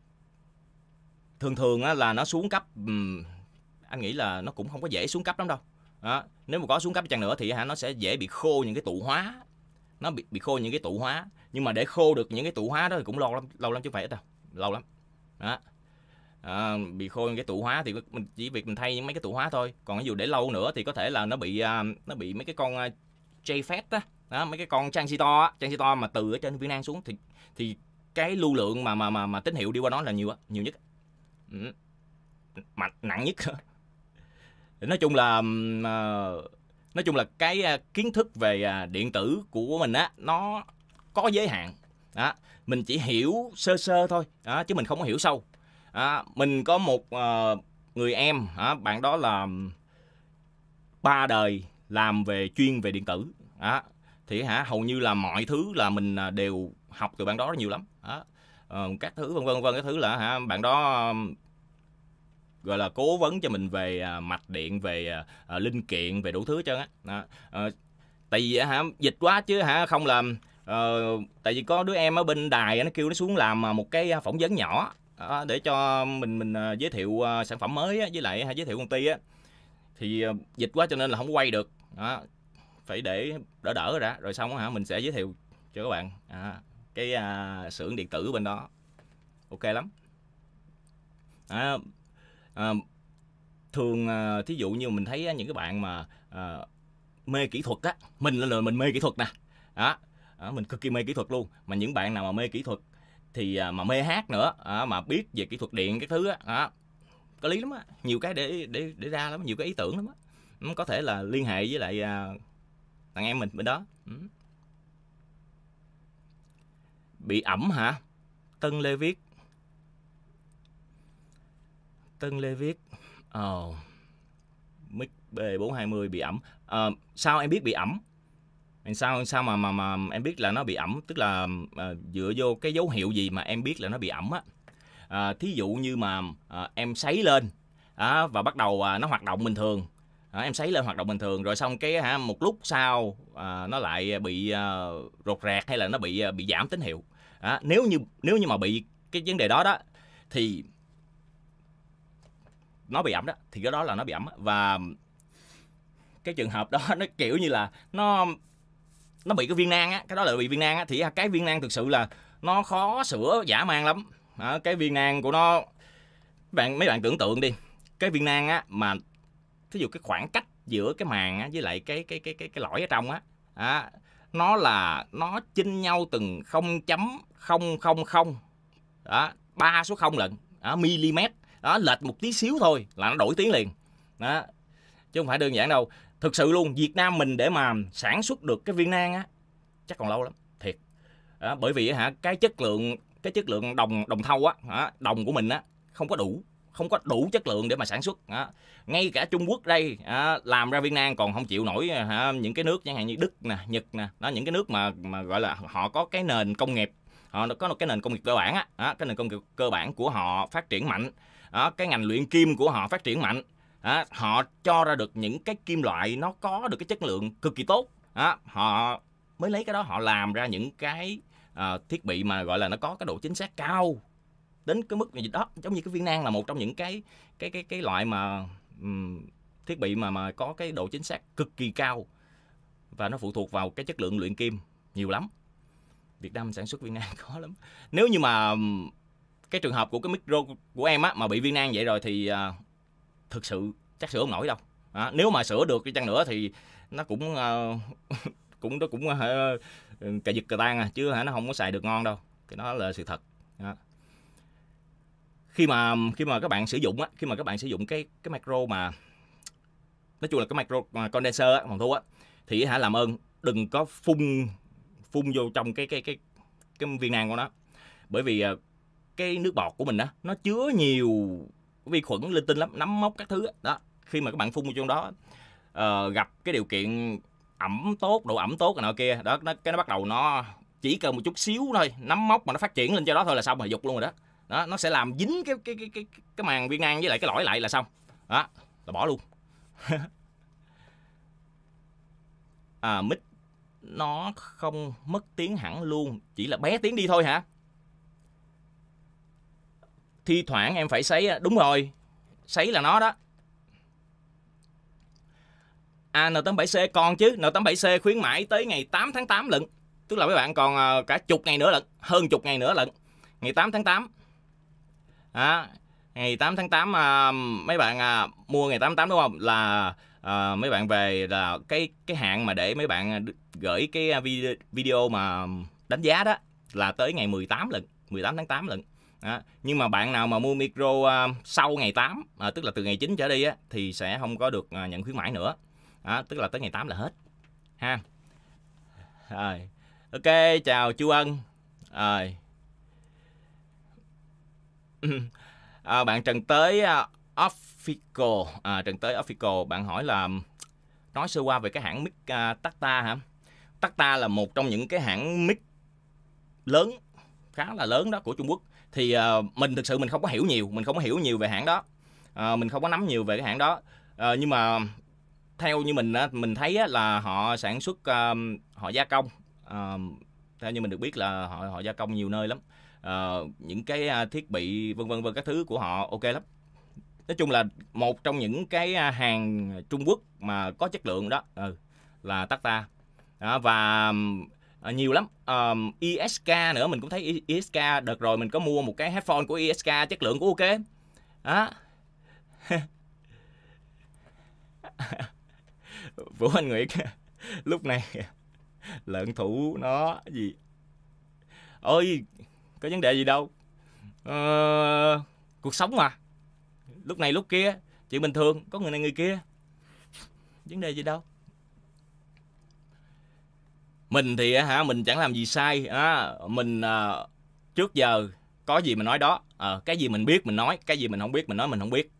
thường thường á, là nó xuống cấp um, anh nghĩ là nó cũng không có dễ xuống cấp lắm đâu đó. nếu mà có xuống cấp chăng nữa thì hả nó sẽ dễ bị khô những cái tụ hóa nó bị bị khô những cái tụ hóa nhưng mà để khô được những cái tụ hóa đó thì cũng lâu lắm lâu lắm chứ phải đâu lâu lắm đó à, bị khô những cái tụ hóa thì mình chỉ việc mình thay những mấy cái tụ hóa thôi còn ví dụ để lâu nữa thì có thể là nó bị à, nó bị mấy cái con à, JFET á đó, mấy cái con transistor á, transistor mà từ ở trên Việt nang xuống thì thì cái lưu lượng mà mà mà mà tín hiệu đi qua nó là nhiều á, nhiều nhất. Ừ. Mạnh nặng nhất. nói chung là ờ, nói chung là cái ờ, kiến thức về à, điện tử của mình á nó có giới hạn đó. mình chỉ hiểu sơ sơ thôi đó. chứ mình không có hiểu sâu đó. mình có một ờ, người em đó. bạn đó là ba đời làm về chuyên về điện tử đó. thì hả hầu như là mọi thứ là mình à, đều học từ bạn đó nhiều lắm đó. các thứ vân vân vân cái thứ là hả bạn đó gọi là cố vấn cho mình về à, mạch điện về à, à linh kiện về đủ thứ cho á À, tại vì hả dịch quá chứ hả không làm à, tại vì có đứa em ở bên đài nó kêu nó xuống làm à, một cái à, phỏng vấn nhỏ à, để cho mình mình giới thiệu sản phẩm mới á, với lại giới thiệu công ty á thì dịch quá cho nên là không quay được đó. phải để đỡ đỡ ra rồi xong hả mình sẽ giới thiệu cho các bạn à, cái à, xưởng điện tử bên đó ok lắm à, à, thường à, thí dụ như mình thấy những cái bạn mà à, mê kỹ thuật á mình là, là mình mê kỹ thuật nè đó à, mình cực kỳ mê kỹ thuật luôn mà những bạn nào mà mê kỹ thuật thì à, mà mê hát nữa à, mà biết về kỹ thuật điện các thứ á à, có lý lắm á nhiều cái để để để ra lắm nhiều cái ý tưởng lắm á có thể là liên hệ với lại à, thằng em mình bên đó ừ. bị ẩm hả tân lê viết Tân Lê viết oh, mic B420 bị ẩm. À, sao em biết bị ẩm? Sao sao mà mà mà em biết là nó bị ẩm, tức là à, dựa vô cái dấu hiệu gì mà em biết là nó bị ẩm á. À, thí dụ như mà à, em sấy lên à, và bắt đầu à, nó hoạt động bình thường. À, em sấy lên hoạt động bình thường rồi xong cái hả một lúc sau à, nó lại bị à, rột rạc hay là nó bị à, bị giảm tín hiệu. À, nếu như nếu như mà bị cái vấn đề đó đó thì nó bị ẩm đó thì cái đó là nó bị ẩm và cái trường hợp đó nó kiểu như là nó nó bị cái viên nang á cái đó là bị viên nang á thì cái viên nang thực sự là nó khó sửa giả mang lắm đó, cái viên nang của nó bạn mấy bạn tưởng tượng đi cái viên nang á mà thí dụ cái khoảng cách giữa cái màng á, với lại cái cái cái cái cái lõi ở trong á à, nó là nó chinh nhau từng 0.000 đó ba số không lần đó, mm đó lệch một tí xíu thôi là nó đổi tiếng liền đó chứ không phải đơn giản đâu thực sự luôn việt nam mình để mà sản xuất được cái viên nang á chắc còn lâu lắm thiệt đó, bởi vì hả cái chất lượng cái chất lượng đồng đồng thau á đồng của mình á không có đủ không có đủ chất lượng để mà sản xuất đó. ngay cả trung quốc đây à, làm ra viên nang còn không chịu nổi hả, những cái nước chẳng hạn như đức nè nhật nè đó những cái nước mà mà gọi là họ có cái nền công nghiệp họ có một cái nền công nghiệp cơ bản á cái nền công nghiệp cơ bản của họ phát triển mạnh đó, ờ, cái ngành luyện kim của họ phát triển mạnh đó, ờ, họ cho ra được những cái kim loại nó có được cái chất lượng cực kỳ tốt đó, ờ, họ mới lấy cái đó họ làm ra những cái uh, thiết bị mà gọi là nó có cái độ chính xác cao đến cái mức gì đó giống như cái viên nang là một trong những cái cái cái cái loại mà um, thiết bị mà mà có cái độ chính xác cực kỳ cao và nó phụ thuộc vào cái chất lượng luyện kim nhiều lắm Việt Nam sản xuất viên nang khó lắm nếu như mà cái trường hợp của cái micro của em á mà bị viên nang vậy rồi thì à, thực sự chắc sửa không nổi đâu à, nếu mà sửa được cái chăng nữa thì nó cũng à, cũng nó cũng à, cà giật cà tan à chứ hả nó không có xài được ngon đâu cái đó là sự thật à. khi mà khi mà các bạn sử dụng á khi mà các bạn sử dụng cái cái micro mà nói chung là cái micro à, condenser á phòng thu á thì hả làm ơn đừng có phun phun vô trong cái cái cái cái viên nang của nó bởi vì à, cái nước bọt của mình đó nó chứa nhiều vi khuẩn linh tinh lắm nấm mốc các thứ đó, khi mà các bạn phun vô trong đó uh, gặp cái điều kiện ẩm tốt độ ẩm tốt này nọ kia đó nó, cái nó bắt đầu nó chỉ cần một chút xíu thôi nấm mốc mà nó phát triển lên cho đó thôi là xong rồi dục luôn rồi đó đó nó sẽ làm dính cái cái cái cái cái màng viên ngang với lại cái lõi lại là xong đó là bỏ luôn à mic nó không mất tiếng hẳn luôn chỉ là bé tiếng đi thôi hả thi thoảng em phải sấy đúng rồi sấy là nó đó à N87C còn chứ N87C khuyến mãi tới ngày 8 tháng 8 lận tức là mấy bạn còn à, cả chục ngày nữa lận hơn chục ngày nữa lận ngày 8 tháng 8 à, ngày 8 tháng 8 à, mấy bạn à, mua ngày 8 tháng đúng không là à, mấy bạn về là cái cái hạn mà để mấy bạn gửi cái à, video mà đánh giá đó là tới ngày 18 lần 18 tháng 8 lần đó. nhưng mà bạn nào mà mua micro uh, sau ngày 8 uh, à, tức là từ ngày 9 trở đi á, thì sẽ không có được uh, nhận khuyến mãi nữa đó, tức là tới ngày 8 là hết ha rồi ok chào chu ân rồi à, bạn trần tới uh, official à, trần tới official bạn hỏi là nói sơ qua về cái hãng mic uh, tacta hả tacta là một trong những cái hãng mic lớn khá là lớn đó của trung quốc thì uh, mình thực sự mình không có hiểu nhiều mình không có hiểu nhiều về hãng đó uh, mình không có nắm nhiều về cái hãng đó uh, nhưng mà theo như mình á, mình thấy á, là họ sản xuất um, họ gia công uh, theo như mình được biết là họ họ gia công nhiều nơi lắm uh, những cái thiết bị vân vân vân các thứ của họ ok lắm nói chung là một trong những cái hàng Trung Quốc mà có chất lượng đó ừ, là Tata đó, và à, nhiều lắm um, ISK e nữa mình cũng thấy ISK e- e đợt rồi mình có mua một cái headphone của ISK chất lượng cũng ok đó Vũ Anh Nguyệt lúc này lợn thủ nó gì ôi có vấn đề gì đâu ờ, cuộc sống mà lúc này lúc kia chuyện bình thường có người này người kia vấn đề gì đâu mình thì hả mình chẳng làm gì sai á mình à, trước giờ có gì mình nói đó à, cái gì mình biết mình nói cái gì mình không biết mình nói mình không biết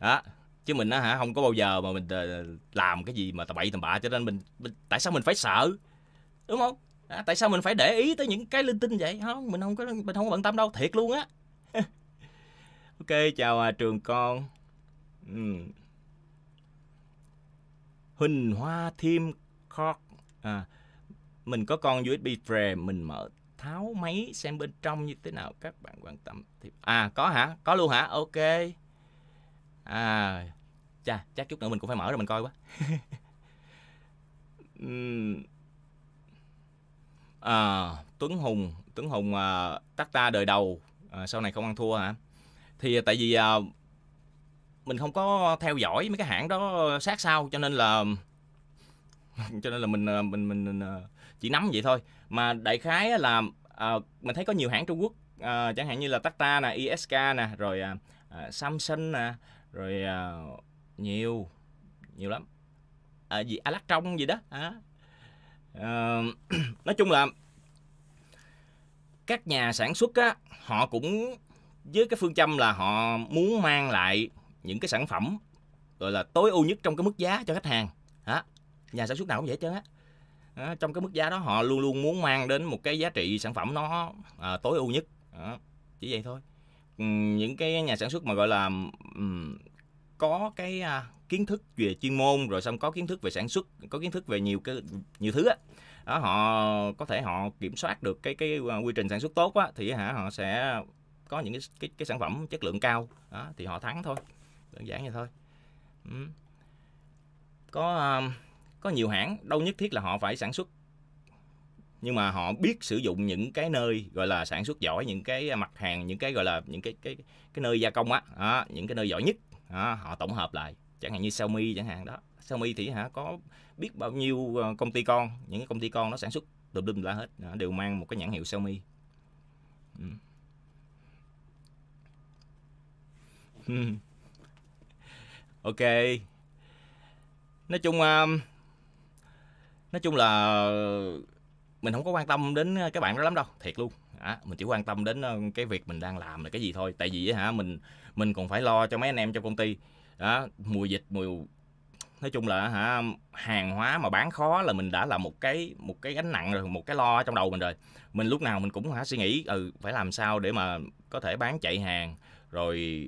đó chứ mình á hả không có bao giờ mà mình ờ, làm cái gì mà tầm bậy tầm bạ cho nên mình, mình tại sao mình phải sợ đúng không à, tại sao mình phải để ý tới những cái linh tinh vậy không mình không có mình không có bận tâm đâu thiệt luôn á ok chào à, trường con ừ. huỳnh hoa thiêm khóc à, mình có con USB frame mình mở tháo máy xem bên trong như thế nào các bạn quan tâm thì à có hả có luôn hả ok à chà chắc chút nữa mình cũng phải mở rồi mình coi quá à, Tuấn Hùng Tuấn Hùng à, tắc ta đời đầu à, sau này không ăn thua hả thì à, tại vì à, mình không có theo dõi mấy cái hãng đó sát sao cho nên là cho nên là mình à, mình mình, mình à, chỉ nắm vậy thôi mà đại khái là à, mình thấy có nhiều hãng Trung Quốc à, chẳng hạn như là Tata nè ISK e nè rồi à, à, Samsung nè rồi à, nhiều nhiều lắm à, gì Alac gì đó à, à, nói chung là các nhà sản xuất á, họ cũng với cái phương châm là họ muốn mang lại những cái sản phẩm gọi là tối ưu nhất trong cái mức giá cho khách hàng hả nhà sản xuất nào cũng vậy chứ á à, trong cái mức giá đó họ luôn luôn muốn mang đến một cái giá trị sản phẩm nó à, tối ưu nhất à, chỉ vậy thôi ừ, những cái nhà sản xuất mà gọi là um, có cái à, kiến thức về chuyên môn rồi xong có kiến thức về sản xuất có kiến thức về nhiều cái nhiều thứ á đó, họ có thể họ kiểm soát được cái cái à, quy trình sản xuất tốt á thì hả họ sẽ có những cái cái, cái sản phẩm chất lượng cao đó, thì họ thắng thôi đơn giản vậy thôi ừ. có um, có nhiều hãng đâu nhất thiết là họ phải sản xuất nhưng mà họ biết sử dụng những cái nơi gọi là sản xuất giỏi những cái mặt hàng những cái gọi là những cái cái cái nơi gia công á à, những cái nơi giỏi nhất à, họ tổng hợp lại chẳng hạn như Xiaomi chẳng hạn đó Xiaomi thì hả có biết bao nhiêu ờ, công ty con những cái công ty con nó sản xuất tùm lum la hết à, đều mang một cái nhãn hiệu Xiaomi ừ. ok nói chung uh, nói chung là mình không có quan tâm đến ờ, cái bạn đó lắm đâu thiệt luôn à, mình chỉ quan tâm đến ờ, cái việc mình đang làm là cái gì thôi tại vì hả mình mình còn phải lo cho mấy anh em trong công ty đó mùa dịch mùa nói chung là hả hàng hóa mà bán khó là mình đã là một cái một cái gánh nặng rồi một cái lo trong đầu mình rồi mình lúc nào mình cũng hả suy nghĩ ừ phải làm sao để mà có thể bán chạy hàng rồi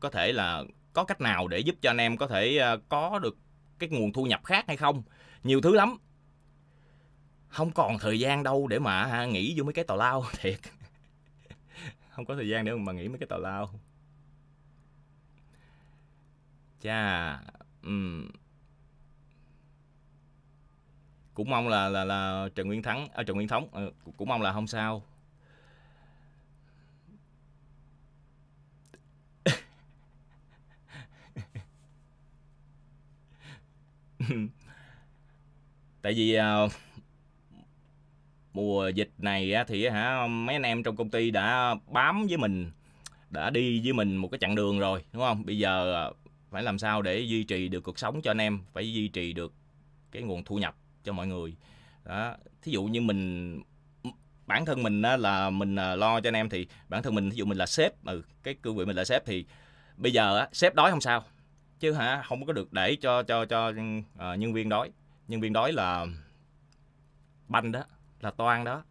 có thể là có cách nào để giúp cho anh em có thể ờ, có được cái nguồn thu nhập khác hay không nhiều thứ lắm không còn thời gian đâu để mà ha, nghĩ vô mấy cái tào lao thiệt không có thời gian để mà nghĩ mấy cái tào lao cha, um. cũng mong là là là trần nguyên thắng ở à, trần nguyên thống ừ, cũng mong là không sao mm tại vì uh, mùa dịch này thì hả mấy anh em trong công ty đã bám với mình đã đi với mình một cái chặng đường rồi đúng không bây giờ ờ, phải làm sao để duy trì được cuộc sống cho anh em phải duy trì được cái nguồn thu nhập cho mọi người đó thí dụ như mình bản thân mình là mình ờ, lo cho anh em thì bản thân mình thí dụ mình là sếp ừ, cái cương vị mình là sếp thì bây giờ sếp đói không sao chứ hả không có được để cho cho cho uh, nhân viên đói nhân viên đói là banh đó là toan đó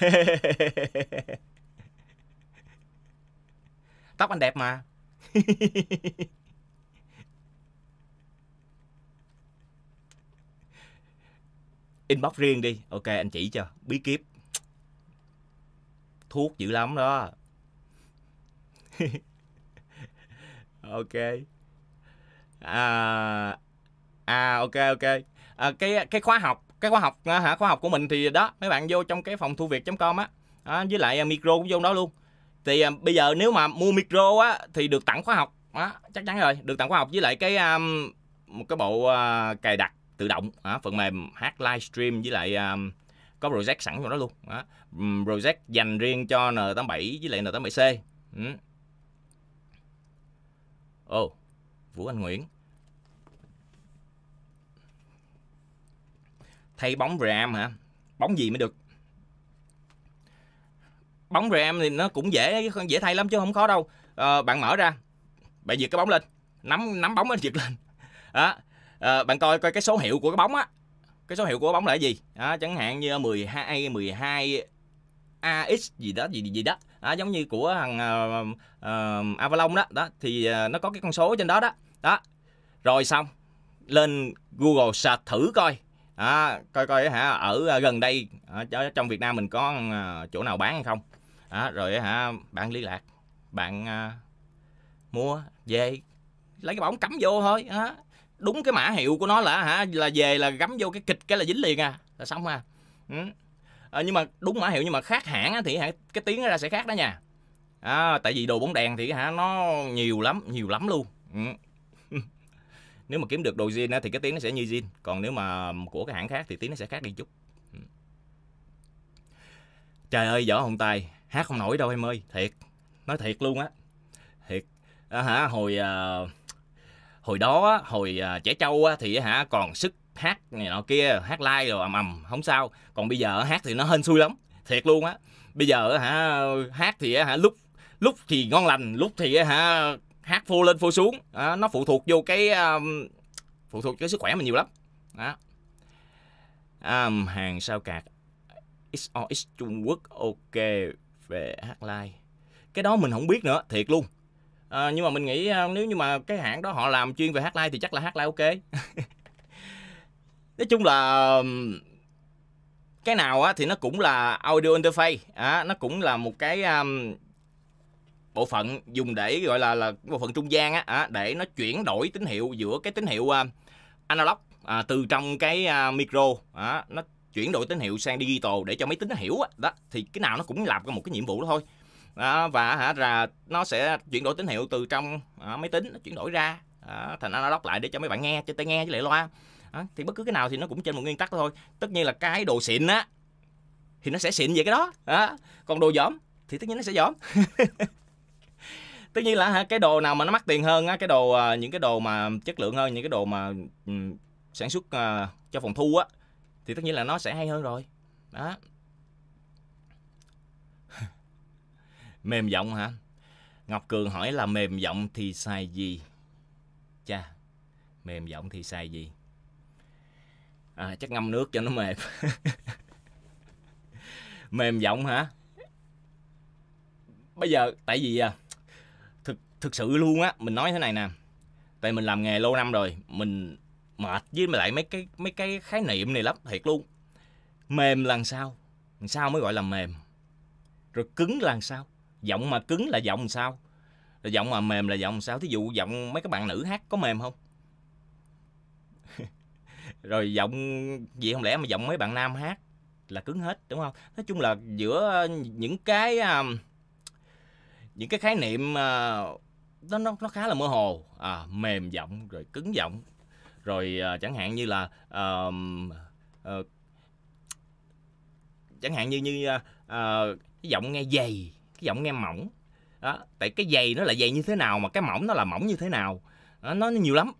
tóc anh đẹp mà inbox riêng đi ok anh chỉ cho bí kíp thuốc dữ lắm đó ok à à ok ok à, cái cái khóa học cái khóa học à, hả khóa học của mình thì đó mấy bạn vô trong cái phòng thu việt com á à, với lại à, micro cũng vô đó luôn thì à, bây giờ nếu mà mua micro á thì được tặng khóa học á chắc chắn rồi được tặng khóa học với lại cái um, một cái bộ uh, cài đặt tự động à, phần mềm hát livestream với lại um, có project sẵn trong đó luôn đó. project dành riêng cho N87 với lại N87C ừ. Ồ, Vũ Anh Nguyễn. Thay bóng RAM hả? Bóng gì mới được? Bóng RAM thì nó cũng dễ dễ thay lắm chứ không khó đâu. À, bạn mở ra, bạn giật cái bóng lên, nắm nắm bóng lên giật lên. Đó. À, bạn coi coi cái số hiệu của cái bóng á. Cái số hiệu của bóng là cái gì? À, chẳng hạn như 12 12 AX gì đó gì gì đó à, giống như của thằng uh, uh, Avalon đó đó thì uh, nó có cái con số trên đó đó đó rồi xong lên Google search thử coi à, coi coi hả ở gần đây ở trong Việt Nam mình có chỗ nào bán hay không à, rồi hả bạn liên lạc bạn à, mua về lấy cái bóng cắm vô thôi à, đúng cái mã hiệu của nó là hả là về là gắm vô cái kịch cái là dính liền à là xong à ừ à, nhưng mà đúng mã hiệu nhưng mà khác hãng thì cái tiếng ra sẽ khác đó nha à, tại vì đồ bóng đèn thì hả nó nhiều lắm nhiều lắm luôn ừ. nếu mà kiếm được đồ zin thì cái tiếng nó sẽ như zin còn nếu mà của cái hãng khác thì tiếng nó sẽ khác đi chút ừ. trời ơi võ hồng tài hát không nổi đâu em ơi thiệt nói thiệt luôn á thiệt à, hả hồi à, hồi đó hồi à, trẻ trâu á, thì hả còn sức hát này nọ kia hát live rồi ầm ầm không sao còn bây giờ hát thì nó hên xui lắm thiệt luôn á bây giờ hả hát thì hả lúc lúc thì ngon lành lúc thì hả hát phô lên phô xuống à, nó phụ thuộc vô cái um, phụ thuộc cái sức khỏe mình nhiều lắm đó um, hàng sao cạc XOX Trung Quốc ok về hát live cái đó mình không biết nữa thiệt luôn à, nhưng mà mình nghĩ ờ, nếu như mà cái hãng đó họ làm chuyên về hát live thì chắc là hát live ok nói chung là cái nào á thì nó cũng là audio interface á nó cũng là một cái um, bộ phận dùng để gọi là là bộ phận trung gian á để nó chuyển đổi tín hiệu giữa cái tín hiệu analog à, từ trong cái à, micro á nó chuyển đổi tín hiệu sang digital để cho máy tính nó hiểu á. đó thì cái nào nó cũng làm một cái nhiệm vụ đó thôi à, và hả là nó sẽ chuyển đổi tín hiệu từ trong à, máy tính nó chuyển đổi ra thành analog lại để cho mấy bạn nghe cho tai nghe với lại loa thì bất cứ cái nào thì nó cũng trên một nguyên tắc thôi tất nhiên là cái đồ xịn á thì nó sẽ xịn vậy cái đó à, còn đồ dỏm thì tất nhiên nó sẽ dỏm tất nhiên là cái đồ nào mà nó mắc tiền hơn á cái đồ à, những cái đồ mà chất lượng hơn những cái đồ mà sản xuất à, cho phòng thu á thì tất nhiên là nó sẽ hay hơn rồi đó mềm giọng hả ngọc cường hỏi là mềm giọng thì xài gì cha mềm giọng thì xài gì à, chắc ngâm nước cho nó mềm mềm giọng hả bây giờ tại vì à, thực thực sự luôn á mình nói thế này nè tại mình làm nghề lâu năm rồi mình mệt với lại mấy cái mấy cái khái niệm này lắm thiệt luôn mềm là sao làm sao mới gọi là mềm rồi cứng là sao giọng mà cứng là giọng sao rồi giọng mà mềm là giọng sao thí dụ giọng mấy các bạn nữ hát có mềm không rồi giọng gì không lẽ mà giọng mấy bạn nam hát là cứng hết đúng không nói chung là giữa những cái à, những cái khái niệm à, nó nó nó khá là mơ hồ à, mềm giọng rồi cứng giọng rồi à, chẳng hạn như là uh, uh, chẳng hạn như như uh, cái giọng nghe dày cái giọng nghe mỏng đó tại cái dày nó là dày như thế nào mà cái mỏng nó là mỏng như thế nào đó, nó nhiều lắm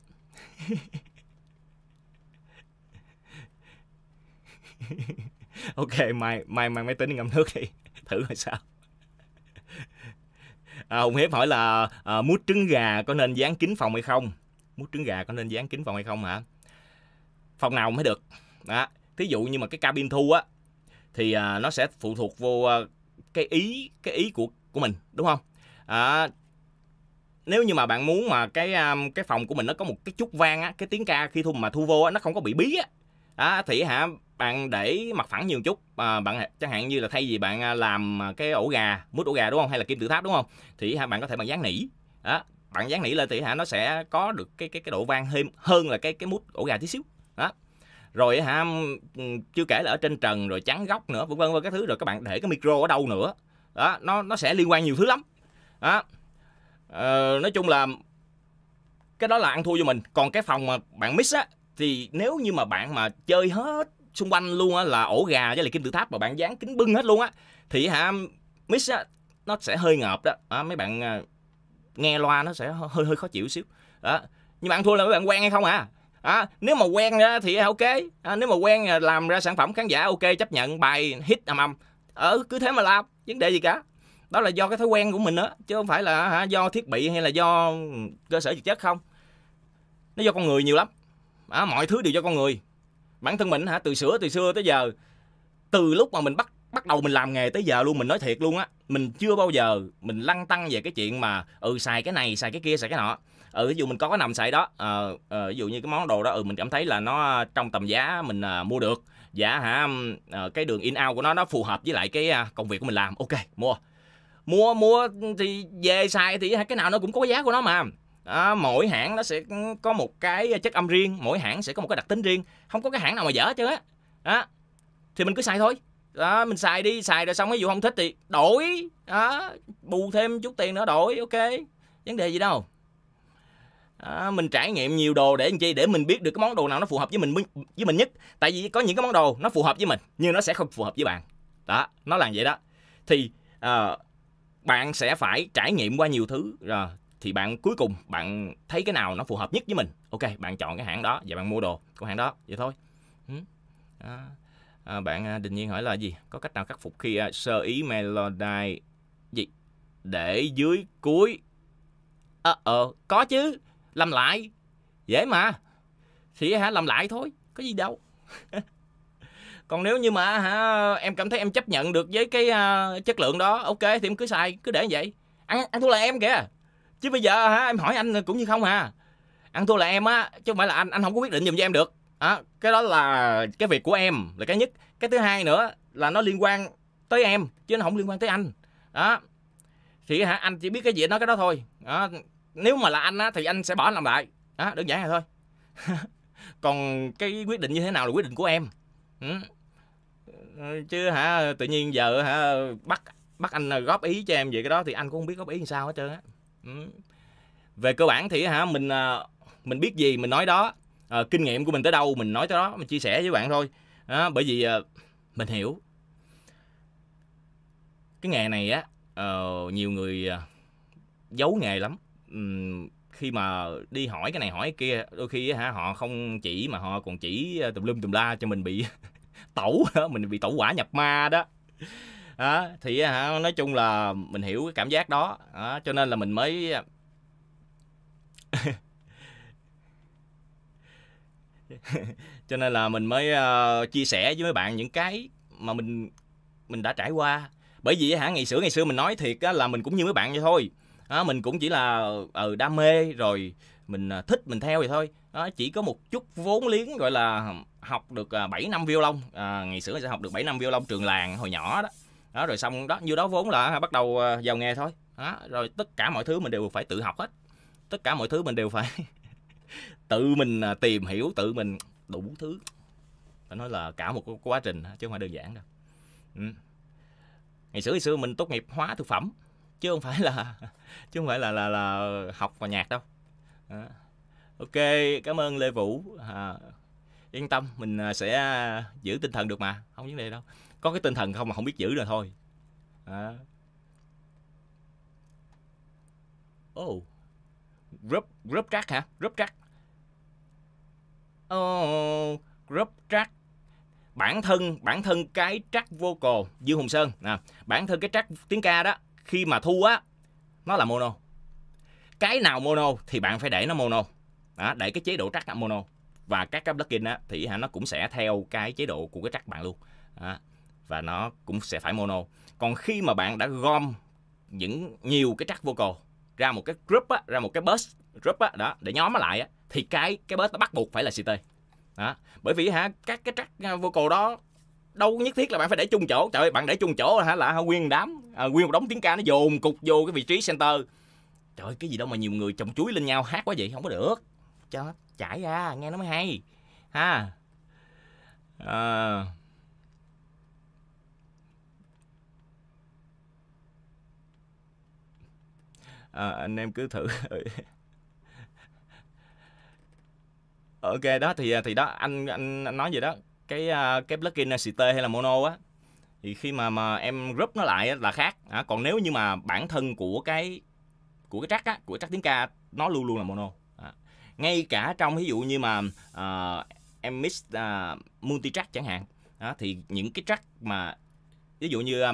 ok mai mai mang máy tính đi ngâm nước đi thử coi sao à, hùng hiếp hỏi là à, mút trứng gà có nên dán kính phòng hay không mút trứng gà có nên dán kính phòng hay không hả phòng nào mới được đó thí dụ như mà cái cabin thu á thì à, nó sẽ phụ thuộc vô à, cái ý cái ý của của mình đúng không à, nếu như mà bạn muốn mà cái à, cái phòng của mình nó có một cái chút vang á cái tiếng ca khi thu mà thu vô á nó không có bị bí á đó thì hả bạn để mặt phẳng nhiều chút à, bạn chẳng hạn như là thay vì bạn à, làm à, cái ổ gà mút ổ gà đúng không hay là kim tự tháp đúng không thì hả bạn có thể bạn dán nỉ đó bạn dán nỉ lên thì hả nó sẽ có được cái cái cái độ vang thêm hơn là cái cái mút ổ gà tí xíu đó rồi hả chưa kể là ở trên trần rồi chắn góc nữa vân vân các thứ rồi các bạn để cái micro ở đâu nữa đó nó nó sẽ liên quan nhiều thứ lắm đó ờ, nói chung là cái đó là ăn thua cho mình còn cái phòng mà bạn mix á thì nếu như mà bạn mà chơi hết xung quanh luôn á là ổ gà với lại kim tự tháp mà bạn dán kính bưng hết luôn á thì hả mix á nó sẽ hơi ngợp đó à, mấy bạn à, nghe loa nó sẽ hơi hơi khó chịu xíu đó nhưng bạn thua là mấy bạn quen hay không à À, nếu mà quen á, thì ok à, nếu mà quen à, làm ra sản phẩm khán giả ok chấp nhận bài hit ầm ầm ờ cứ thế mà làm vấn đề gì cả đó là do cái thói quen của mình đó chứ không phải là hả, do thiết bị hay là do cơ sở vật chất không nó do con người nhiều lắm à, mọi thứ đều do con người bản thân mình hả từ sửa từ xưa tới giờ từ lúc mà mình bắt bắt đầu mình làm nghề tới giờ luôn mình nói thiệt luôn á mình chưa bao giờ mình lăn tăng về cái chuyện mà ừ xài cái này xài cái kia xài cái nọ ừ ví dụ mình có cái nằm xài đó à, à, ví dụ như cái món đồ đó ừ mình cảm thấy là nó trong tầm giá mình à, mua được dạ hả à, cái đường in out của nó nó phù hợp với lại cái à, công việc của mình làm ok mua mua mua thì về xài thì cái nào nó cũng có giá của nó mà à, mỗi hãng nó sẽ có một cái chất âm riêng mỗi hãng sẽ có một cái đặc tính riêng không có cái hãng nào mà dở chứ á đó thì mình cứ xài thôi đó mình xài đi xài rồi xong ví dụ không thích thì đổi đó bù thêm chút tiền nữa đổi ok vấn đề gì đâu đó, mình trải nghiệm nhiều đồ để làm chi để mình biết được cái món đồ nào nó phù hợp với mình với mình nhất tại vì có những cái món đồ nó phù hợp với mình nhưng nó sẽ không phù hợp với bạn đó nó là vậy đó thì uh, bạn sẽ phải trải nghiệm qua nhiều thứ rồi thì bạn cuối cùng bạn thấy cái nào nó phù hợp nhất với mình ok bạn chọn cái hãng đó và bạn mua đồ của hãng đó vậy thôi ừ. à, à, bạn à, Đình nhiên hỏi là gì có cách nào khắc phục khi à, sơ ý melody gì để dưới cuối ờ à, ờ có chứ làm lại dễ mà thì hả làm lại thôi có gì đâu còn nếu như mà hả em cảm thấy em chấp nhận được với cái uh, chất lượng đó ok thì em cứ xài cứ để vậy ăn ăn thuốc là em kìa chứ bây giờ hả em hỏi anh cũng như không à ăn thua là em á chứ không phải là anh anh không có quyết định dùm cho em được à, cái đó là cái việc của em là cái nhất cái thứ hai nữa là nó liên quan tới em chứ nó không liên quan tới anh đó thì hả anh chỉ biết cái gì nó cái đó thôi đó. nếu mà là anh á thì anh sẽ bỏ anh làm lại đó đơn giản là thôi còn cái quyết định như thế nào là quyết định của em ừ. chứ hả tự nhiên giờ hả bắt bắt anh góp ý cho em về cái đó thì anh cũng không biết góp ý làm sao hết trơn á Ừ. về cơ bản thì hả mình à, mình biết gì mình nói đó à, kinh nghiệm của mình tới đâu mình nói tới đó mình chia sẻ với bạn thôi à, bởi vì à, mình hiểu cái nghề này á à, nhiều người à, giấu nghề lắm uhm, khi mà đi hỏi cái này hỏi cái kia đôi khi hả họ không chỉ mà họ còn chỉ tùm lum tùm la cho mình bị tẩu mình bị tẩu quả nhập ma đó đó thì hả nói chung là mình hiểu cái cảm giác đó, đó cho nên là mình mới cho nên là mình mới uh, chia sẻ với mấy bạn những cái mà mình mình đã trải qua bởi vì hả ngày xưa ngày xưa mình nói thiệt á, là mình cũng như mấy bạn vậy thôi à, mình cũng chỉ là ừ, đam mê rồi mình ờ, thích mình theo vậy thôi à, chỉ có một chút vốn liếng gọi là học được 7 năm violon à, ngày xưa sẽ học được 7 năm violon trường làng hồi nhỏ đó đó rồi xong đó nhiêu đó vốn là bắt đầu vào ờ, nghề thôi đó rồi tất cả mọi thứ mình đều phải tự học hết tất cả mọi thứ mình đều phải tự mình à, tìm hiểu tự mình đủ thứ phải nói là cả một quá trình chứ không phải đơn giản đâu ừ. ngày xưa ngày xưa mình tốt nghiệp hóa thực phẩm chứ không phải là chứ không phải là là là học và nhạc đâu à. ok cảm ơn lê vũ à, yên tâm mình à, sẽ à, giữ tinh thần được mà không vấn đề đâu có cái tinh thần không mà không biết giữ rồi thôi à. oh group group track hả group track oh group track bản thân bản thân cái track vocal dương hùng sơn nè bản thân cái track tiếng ca đó khi mà thu á nó là mono cái nào mono thì bạn phải để nó mono đó, để cái chế độ track mono và các cái plugin á thì hả nó cũng sẽ theo cái chế độ của cái track bạn luôn đó và nó cũng sẽ phải mono còn khi mà bạn đã gom những nhiều cái track vocal ra một cái group á, ra một cái bus group á, đó để nhóm nó lại á, thì cái cái bus nó bắt buộc phải là CT đó. bởi vì hả các cái track à, vocal đó đâu nhất thiết là bạn phải để chung chỗ trời ơi bạn để chung chỗ hả là hả, nguyên đám à, nguyên một đống tiếng ca nó dồn cục vô cái vị trí center trời ơi cái gì đâu mà nhiều người trồng chuối lên nhau hát quá vậy không có được cho chảy ra nghe nó mới hay ha à. à, anh em cứ thử ok đó thì à, thì đó anh anh, anh nói vậy đó cái à, cái plugin CT hay là mono á thì khi mà mà em group nó lại là khác à, còn nếu như mà bản thân của cái của cái track á của track tiếng ca nó luôn luôn là mono à, ngay cả trong ví dụ như mà à, em mix à, multi track chẳng hạn à, thì những cái track mà ví dụ như à,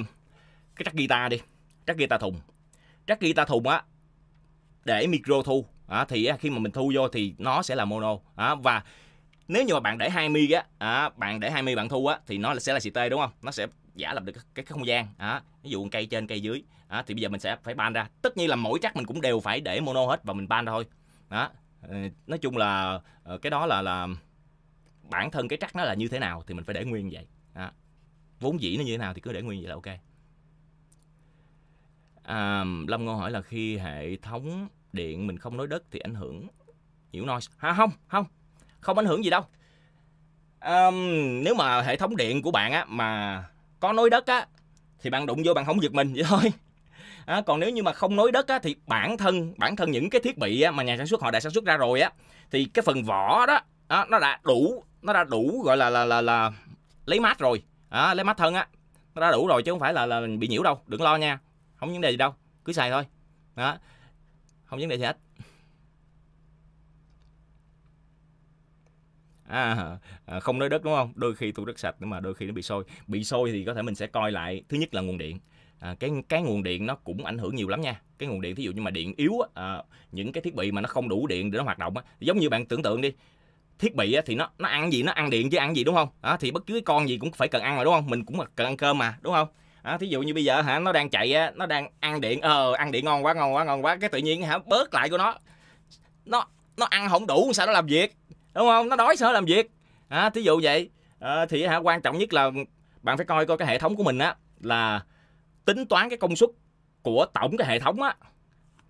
cái track guitar đi track guitar thùng Rắc ta thùng á để micro thu à, thì khi mà mình thu vô thì nó sẽ là mono à, và nếu như mà bạn để mi á à, bạn để mi bạn thu á thì nó sẽ là CT đúng không nó sẽ giả lập được cái, không gian à, ví dụ cây trên cây dưới à, thì bây giờ mình sẽ phải ban ra tất nhiên là mỗi chắc mình cũng đều phải để mono hết và mình ban ra thôi đó à, ờ, nói chung là ờ, cái đó là là bản thân cái chắc nó là như thế nào thì mình phải để nguyên vậy à, vốn dĩ nó như thế nào thì cứ để nguyên vậy là ok À, Lâm Ngô hỏi là khi hệ thống điện mình không nối đất thì ảnh hưởng nhiễu noise. Ha, không, không, không ảnh hưởng gì đâu. Um, nếu mà hệ thống điện của bạn á mà có nối đất á thì bạn đụng vô bạn không giật mình vậy thôi. À, còn nếu như mà không nối đất á thì bản thân bản thân những cái thiết bị á, mà nhà sản xuất họ đã sản xuất ra rồi á thì cái phần vỏ đó á, nó đã đủ nó đã đủ gọi là là là, là lấy mát rồi. À, lấy mát thân á nó đã đủ rồi chứ không phải là, là bị nhiễu đâu đừng lo nha không vấn đề gì đâu cứ xài thôi đó không vấn đề gì hết à, à không nói đất đúng không đôi khi tôi đất sạch nhưng mà đôi khi nó bị sôi bị sôi thì có thể mình sẽ coi lại thứ nhất là nguồn điện à, cái cái nguồn điện nó cũng ảnh hưởng nhiều lắm nha cái nguồn điện thí dụ như mà điện yếu à, những cái thiết bị mà nó không đủ điện để nó hoạt động giống như bạn tưởng tượng đi thiết bị thì nó nó ăn gì nó ăn điện chứ ăn gì đúng không à, thì bất cứ con gì cũng phải cần ăn rồi đúng không mình cũng cần ăn cơm mà đúng không à, thí dụ như bây giờ hả nó đang chạy á nó đang ăn điện ờ ăn điện ngon quá ngon quá ngon quá cái tự nhiên hả bớt lại của nó nó nó ăn không đủ sao nó làm việc đúng không nó đói sao nó làm việc à, thí dụ vậy à, thì hả quan trọng nhất là bạn phải coi coi cái hệ thống của mình á là tính toán cái công suất của tổng cái hệ thống á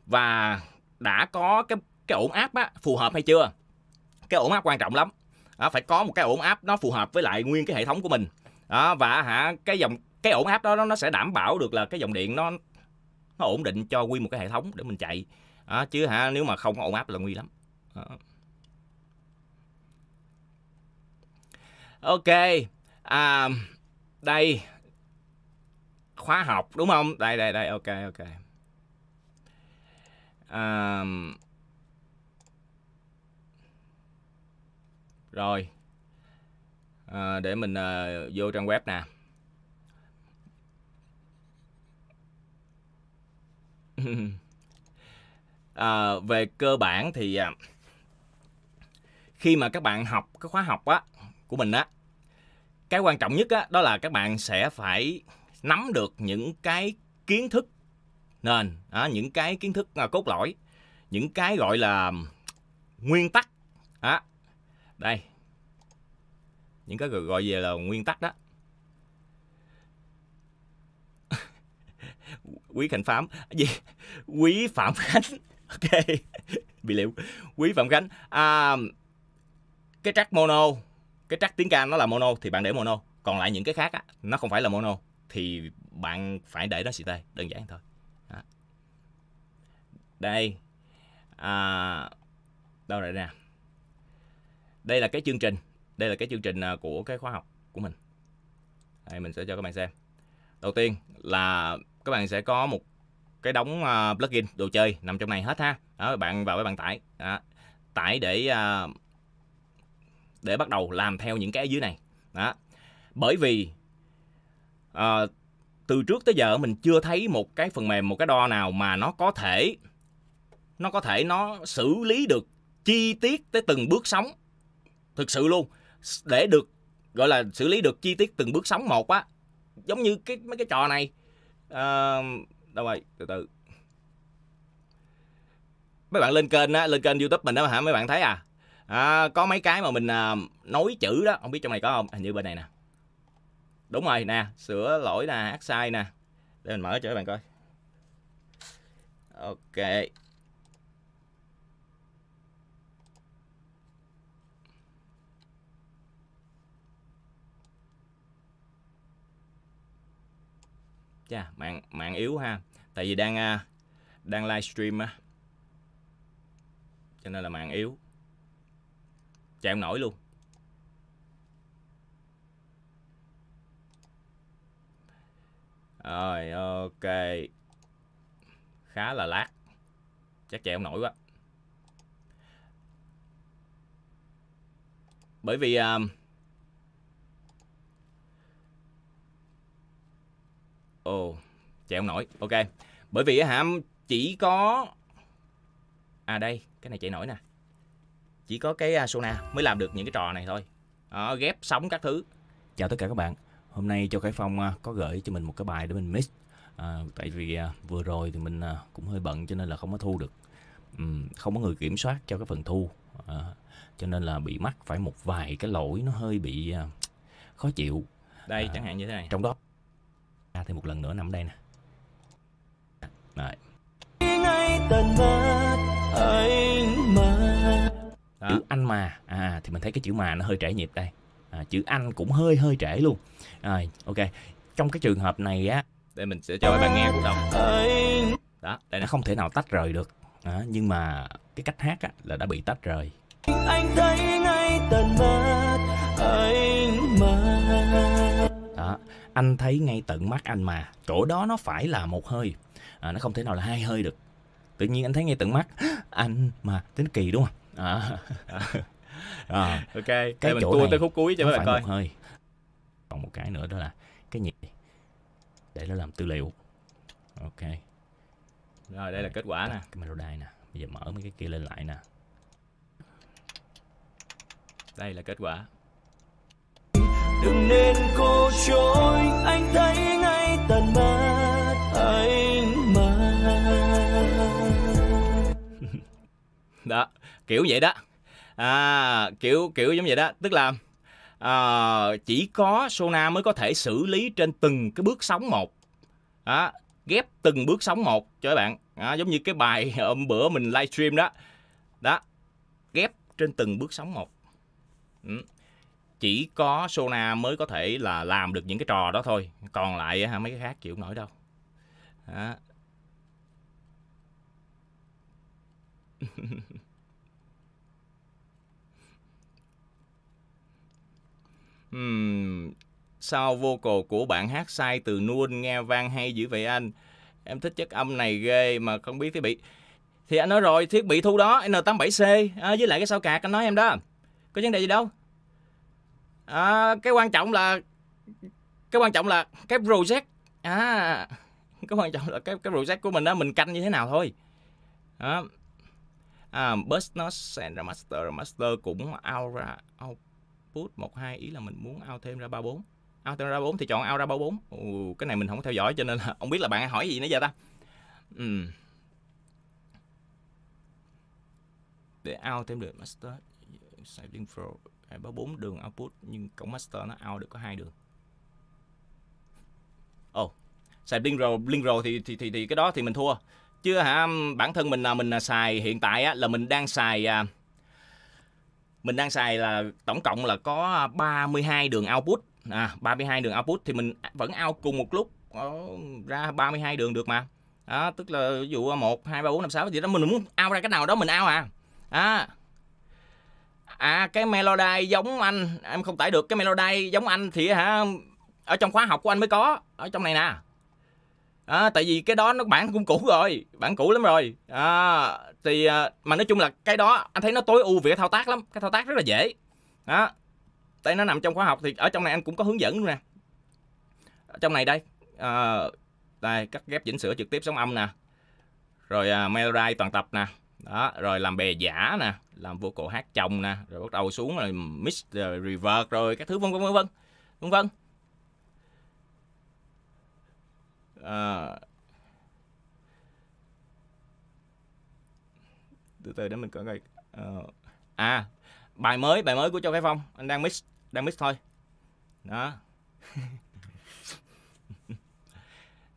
và đã có cái cái ổn áp á phù hợp hay chưa cái ổn áp quan trọng lắm à, phải có một cái ổn áp nó phù hợp với lại nguyên cái hệ thống của mình đó, và hả cái dòng cái ổn áp đó nó, sẽ đảm bảo được là cái dòng điện nó nó ổn định cho quy một cái hệ thống để mình chạy à, chứ hả nếu mà không có ổn áp là nguy lắm à. ok à, đây khóa học đúng không đây đây đây ok ok à, rồi à, để mình à, vô trang web nè à, về cơ bản thì à, khi mà các bạn học cái khóa học á của mình á cái quan trọng nhất á đó là các bạn sẽ phải nắm được những cái kiến thức nền à, những cái kiến thức à, cốt lõi những cái gọi là nguyên tắc á đây những cái gọi về là nguyên tắc đó quý khánh phám gì quý phạm khánh ok bị liệu quý phạm khánh à, cái track mono cái track tiếng ca nó là mono thì bạn để mono còn lại những cái khác á, nó không phải là mono thì bạn phải để nó CT đơn giản thôi đó. đây à, đâu rồi nè đây là cái chương trình đây là cái chương trình à, của cái khóa học của mình đây mình sẽ cho các bạn xem đầu tiên là các bạn sẽ có một cái đóng uh, à, plugin đồ chơi nằm trong này hết ha đó bạn vào cái bạn tải đó. tải để uh, để bắt đầu làm theo những cái ở dưới này đó bởi vì uh, từ trước tới giờ mình chưa thấy một cái phần mềm một cái đo nào mà nó có thể nó có thể nó xử lý được chi tiết tới từng bước sóng thực sự luôn để được gọi là xử lý được chi tiết từng bước sóng một á giống như cái mấy cái trò này à, đâu rồi từ từ mấy bạn lên kênh á lên kênh youtube mình đó hả mấy bạn thấy à, à có mấy cái mà mình à, nói chữ đó không biết trong này có không hình như bên này nè đúng rồi nè sửa lỗi nè hát sai nè để mình mở cho các bạn coi ok Chà, mạng mạng yếu ha. Tại vì đang à, đang livestream á. Cho nên là mạng yếu. Chạy không nổi luôn. Rồi, ok. Khá là lát. Chắc chạy không nổi quá. Bởi vì um, Ồ, oh, chạy không nổi. Ok. Bởi vì hả chỉ có À đây, cái này chạy nổi nè. Chỉ có cái à, Sona mới làm được những cái trò này thôi. Đó, ghép sóng các thứ. Chào tất cả các bạn. Hôm nay cho Khải Phong à, có gửi cho mình một cái bài để mình mix. À, tại vì à, vừa rồi thì mình cũng hơi bận cho nên là không có thu được. Uhm, không có người kiểm soát cho cái phần thu. À, cho nên là bị mắc phải một vài cái lỗi nó hơi bị khó chịu. Đây à, chẳng hạn như thế này. Trong đó à, thêm một lần nữa nằm đây nè Rồi. Đó. chữ anh mà à thì mình thấy cái chữ mà nó hơi trễ nhịp đây à, chữ anh cũng hơi hơi trễ luôn rồi ok trong cái trường hợp này á để mình sẽ cho các bạn nghe cũng đồng đó đây nó không thể nào tách rời được à, nhưng mà cái cách hát á, là đã bị tách rời anh thấy ngay tận mắt anh anh thấy ngay tận mắt anh mà chỗ đó nó phải là một hơi à, nó không thể nào là hai hơi được tự nhiên anh thấy ngay tận mắt anh mà tính kỳ đúng không à. à. ok cái Đây mình cua tới khúc cuối cho mấy bạn coi một hơi còn một cái nữa đó là cái nhiệt để nó làm tư liệu ok rồi đây là kết quả nè cái melody nè bây giờ mở mấy cái kia lên lại nè đây là kết quả đừng nên cô chối anh thấy ngay tận mắt anh mà đó kiểu vậy đó à kiểu kiểu giống vậy đó tức là à, chỉ có Sona mới có thể xử lý trên từng cái bước sóng một à, ghép từng bước sóng một cho các bạn à, giống như cái bài hôm bữa mình livestream đó đó ghép trên từng bước sóng một ừ chỉ có Sona mới có thể là làm được những cái trò đó thôi còn lại mấy cái khác chịu nổi đâu đó. uhm, sao vocal của bạn hát sai từ nuôn nghe vang hay dữ vậy anh em thích chất âm này ghê mà không biết thiết bị thì anh nói rồi thiết bị thu đó N87C à, với lại cái sao cạc anh nói em đó có vấn đề gì đâu à, cái quan trọng là cái quan trọng là cái project à cái quan trọng là cái cái project của mình đó mình canh như thế nào thôi đó. À, Busnos and Master Master cũng out ra output một hai ý là mình muốn out thêm ra ba bốn Out thêm ra bốn thì chọn out ra ba bốn cái này mình không theo dõi cho nên là không biết là bạn hỏi gì nữa giờ ta. Ừ. Để out thêm được master saving flow Đấy, báo 4 đường output nhưng cổng master nó out được có hai đường. Ồ, oh, xài blink rồi, blink rồi thì, thì thì thì cái đó thì mình thua. Chứ hả bản thân mình là mình là xài hiện tại á, là mình đang xài à, mình đang xài là tổng cộng là có 32 đường output. À 32 đường output thì mình vẫn out cùng một lúc ờ, ra 32 đường được mà. Đó, tức là ví dụ 1 2 3 4 5 6 gì đó mình muốn out ra cái nào đó mình out à. À, à cái Melody giống anh em không tải được cái Melody giống anh thì hả ở trong khóa học của anh mới có ở trong này nè à, tại vì cái đó nó bản cũng cũ rồi bản cũ lắm rồi à, thì à, mà nói chung là cái đó anh thấy nó tối ưu về cái thao tác lắm cái thao tác rất là dễ đó tại nó nằm trong khóa học thì ở trong này anh cũng có hướng dẫn luôn nè ở trong này đây à, đây cắt ghép chỉnh sửa trực tiếp sóng âm nè rồi à, melody toàn tập nè đó rồi làm bè giả nè làm vô cổ hát chồng nè rồi bắt đầu xuống rồi mix rồi reverse rồi các thứ vân vân vân vân vân vân à, từ từ để mình coi coi ờ. à bài mới bài mới của châu cái phong anh đang mix đang mix thôi đó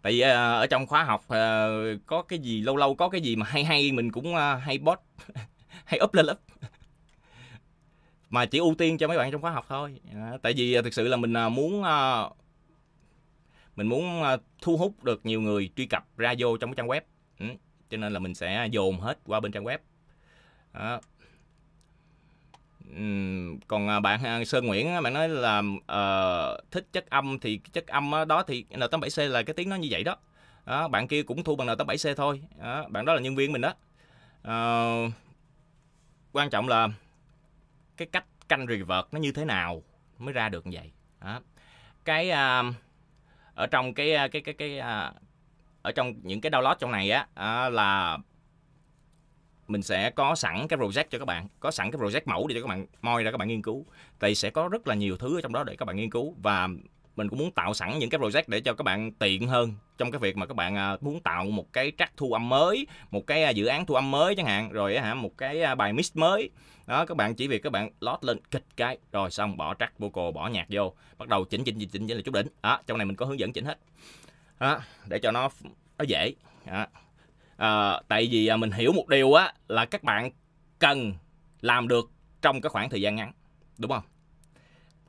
tại vì ờ, ở trong khóa học ờ, có cái gì lâu lâu có cái gì mà hay hay mình cũng ờ, hay post hay up lên up mà chỉ ưu tiên cho mấy bạn trong khóa học thôi tại vì thực sự là mình muốn mình muốn thu hút được nhiều người truy cập ra vô trong cái trang web ừ, cho nên là mình sẽ dồn hết qua bên trang web à, còn à, bạn à, Sơn Nguyễn bạn nói là uh, thích chất âm thì chất âm đó thì N87C là cái tiếng nó như vậy đó. đó bạn kia cũng thu bằng N87C thôi. Đó, bạn đó là nhân viên mình đó. Uh, quan trọng là cái cách canh revert nó như thế nào mới ra được như vậy. Đó. Cái uh, ở trong cái cái cái cái uh, ở trong những cái download trong này á uh, là mình sẽ có sẵn cái project cho các bạn có sẵn cái project mẫu để cho các bạn moi ra các bạn nghiên cứu thì sẽ có rất là nhiều thứ ở trong đó để các bạn nghiên cứu và mình cũng muốn tạo sẵn những cái project để cho các bạn tiện hơn trong cái việc mà các bạn à, muốn tạo một cái track thu âm mới một cái à, dự án thu âm mới chẳng hạn rồi hả một cái à, bài mix mới đó các bạn chỉ việc các bạn lót lên kịch cái rồi xong bỏ track vocal bỏ nhạc vô bắt đầu chỉnh chỉnh chỉnh chỉnh, chỉnh là chút đỉnh đó trong này mình có hướng dẫn chỉnh hết đó, để cho nó nó dễ đó à, tại vì à, mình hiểu một điều á là các bạn cần làm được trong cái khoảng thời gian ngắn đúng không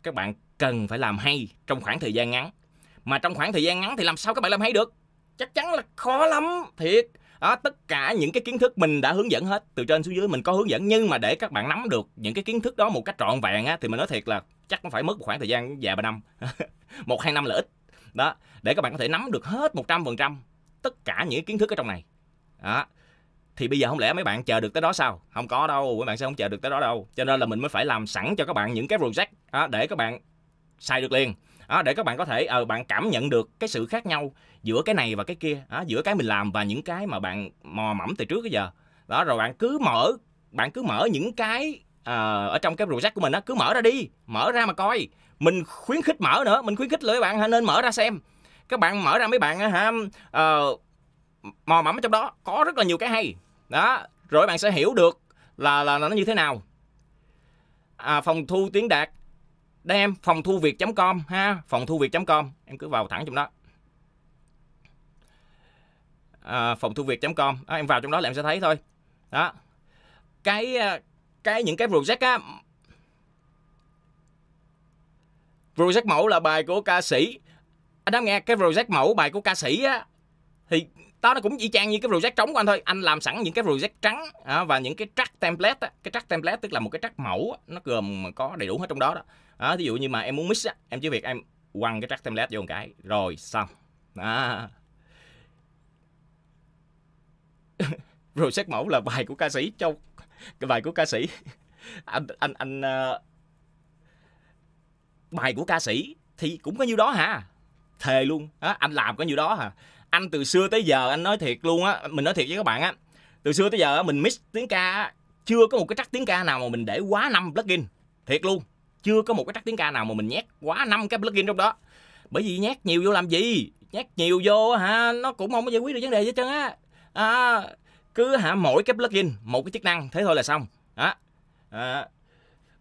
các bạn cần phải làm hay trong khoảng thời gian ngắn mà trong khoảng thời gian ngắn thì làm sao các bạn làm hay được chắc chắn là khó lắm thiệt đó, tất cả những cái kiến thức mình đã hướng dẫn hết từ trên xuống dưới mình có hướng dẫn nhưng mà để các bạn nắm được những cái kiến thức đó một cách trọn vẹn á, thì mình nói thiệt là chắc cũng phải mất một khoảng thời gian vài ba năm một hai năm là ít đó để các bạn có thể nắm được hết một trăm phần trăm tất cả những kiến thức ở trong này đó thì bây giờ không lẽ mấy bạn chờ được tới đó sao không có đâu mấy bạn sẽ không chờ được tới đó đâu cho nên là mình mới phải làm sẵn cho các bạn những cái project đó, để các bạn xài được liền đó, để các bạn có thể ờ bạn cảm nhận được cái sự khác nhau giữa cái này và cái kia đó, giữa cái mình làm và những cái mà bạn mò mẫm từ trước tới giờ đó rồi bạn cứ mở bạn cứ mở những cái uh, ở trong cái project của mình á, cứ mở ra đi mở ra mà coi mình khuyến khích mở nữa mình khuyến khích lưỡi bạn nên mở ra xem các bạn mở ra mấy bạn hả uh, mò mẫm ở trong đó có rất là nhiều cái hay đó rồi bạn sẽ hiểu được là là, nó như thế nào à, phòng thu tiếng đạt đem phòng thu việt com ha phòng thu việt com em cứ vào thẳng trong đó à, phòng thu việt com à, em vào trong đó là em sẽ thấy thôi đó cái à, cái những cái project á project mẫu là bài của ca sĩ anh đang nghe cái project mẫu bài của ca sĩ á thì đó nó cũng y chang như cái project trống của anh thôi anh làm sẵn những cái project trắng à, và những cái track template á. cái track template tức là một cái track mẫu á, nó gồm có đầy đủ hết trong đó đó à, ví dụ như mà em muốn mix á, em chỉ việc em quăng cái track template vô một cái rồi xong à. project mẫu là bài của ca sĩ châu cái bài của ca sĩ anh anh anh uh... bài của ca sĩ thì cũng có nhiêu đó hả thề luôn á anh làm có nhiêu đó hả anh từ xưa tới giờ anh nói thiệt luôn á mình nói thiệt với các bạn á từ xưa tới giờ mình mix tiếng ca chưa có một cái track tiếng ca nào mà mình để quá năm plugin thiệt luôn chưa có một cái track tiếng ca nào mà mình nhét quá năm cái plugin trong đó bởi vì nhét nhiều vô làm gì nhét nhiều vô hả nó cũng không có giải quyết được vấn đề gì hết trơn á à, cứ hả mỗi cái plugin một cái chức năng thế thôi là xong đó à,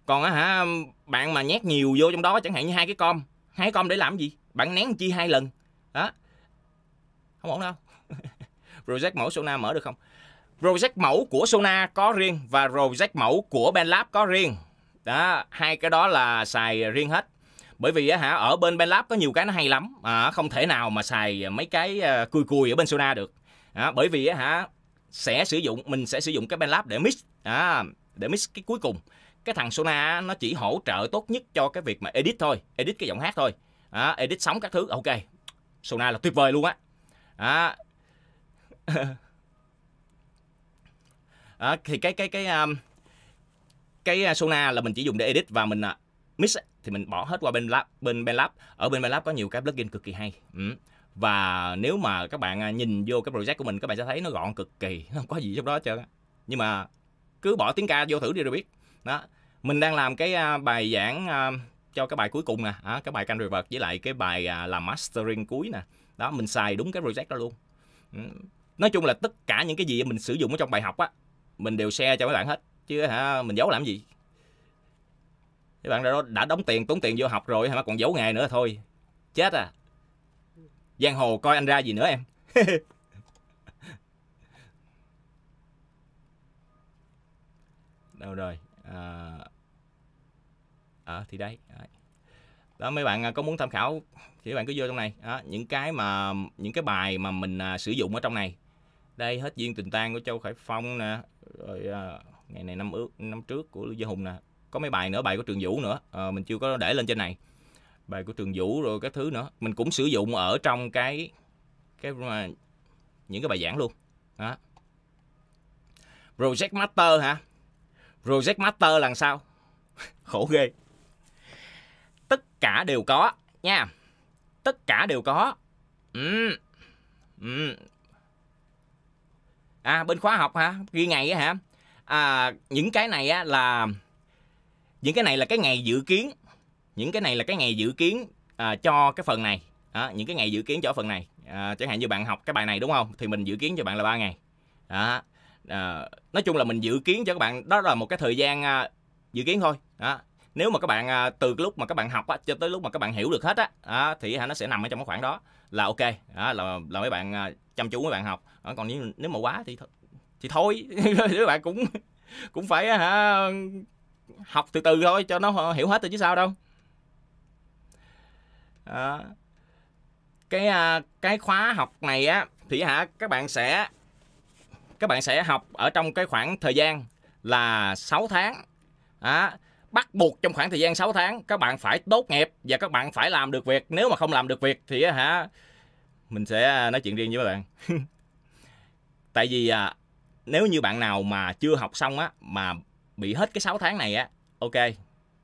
còn hả bạn mà nhét nhiều vô trong đó chẳng hạn như hai cái com hai cái com để làm gì bạn nén chi hai lần đó không ổn đâu project mẫu Sona mở được không project mẫu của Sona có riêng và project mẫu của Benlab có riêng đó hai cái đó là xài riêng hết bởi vì hả ở bên Benlab có nhiều cái nó hay lắm à, không thể nào mà xài mấy cái à, cùi cùi ở bên Sona được à, bởi vì hả sẽ sử dụng mình sẽ sử dụng cái Benlab để mix à, để mix cái cuối cùng cái thằng Sona nó chỉ hỗ trợ tốt nhất cho cái việc mà edit thôi edit cái giọng hát thôi à, edit sóng các thứ ok Sona là tuyệt vời luôn á à. à, thì cái cái cái um, cái uh, Sona là mình chỉ dùng để edit và mình uh, mix thì mình bỏ hết qua bên lab bên bên lab ở bên bên lab có nhiều cái plugin cực kỳ hay ừ. và nếu mà các bạn uh, nhìn vô cái project của mình các bạn sẽ thấy nó gọn cực kỳ nó không có gì trong đó hết trơn nhưng mà cứ bỏ tiếng ca vô thử đi rồi biết đó mình đang làm cái uh, bài giảng um, cho cái bài cuối cùng nè à, cái bài can reverb với lại cái bài làm mastering cuối nè đó mình xài đúng cái project đó luôn ừ. nói chung là tất cả những cái gì mình sử dụng ở trong bài học á mình đều share cho mấy bạn hết chứ hả mình giấu làm gì các bạn đã, đã đóng tiền tốn tiền vô học rồi mà còn giấu ngày nữa thôi chết à giang hồ coi anh ra gì nữa em đâu rồi à, à thì đây đó mấy bạn à, có muốn tham khảo thì các bạn cứ vô trong này đó, những cái mà những cái bài mà mình à, sử dụng ở trong này đây hết duyên tình tang của châu khải phong nè rồi à, ngày này năm ước năm trước của lưu gia hùng nè có mấy bài nữa bài của trường vũ nữa à, mình chưa có để lên trên này bài của trường vũ rồi các thứ nữa mình cũng sử dụng ở trong cái cái mà, những cái bài giảng luôn đó project master hả project master là sao khổ ghê tất cả đều có nha tất cả đều có ừ. Ừ. à bên khóa học hả ghi ngày á hả à, những cái này á là những cái này là cái ngày dự kiến những cái này là cái ngày dự kiến à, cho cái phần này à, những cái ngày dự kiến cho phần này à, chẳng hạn như bạn học cái bài này đúng không thì mình dự kiến cho bạn là ba ngày đó à, nói chung là mình dự kiến cho các bạn đó là một cái thời gian à, dự kiến thôi đó nếu mà các bạn à, từ cái lúc mà các bạn học á, cho tới lúc mà các bạn hiểu được hết á, á thì nó sẽ nằm ở trong cái khoảng đó là ok á, là là mấy bạn à, chăm chú mấy bạn học à, còn nếu, nếu mà quá thì th- thì thôi các bạn cũng cũng phải hả học từ từ thôi cho nó hiểu hết rồi chứ sao đâu à, cái cái khóa học này á thì hả các bạn sẽ các bạn sẽ học ở trong cái khoảng thời gian là 6 tháng á bắt buộc trong khoảng thời gian 6 tháng các bạn phải tốt nghiệp và các bạn phải làm được việc nếu mà không làm được việc thì hả mình sẽ à, nói chuyện riêng với các bạn tại vì à, nếu như bạn nào mà chưa học xong á mà bị hết cái 6 tháng này á ok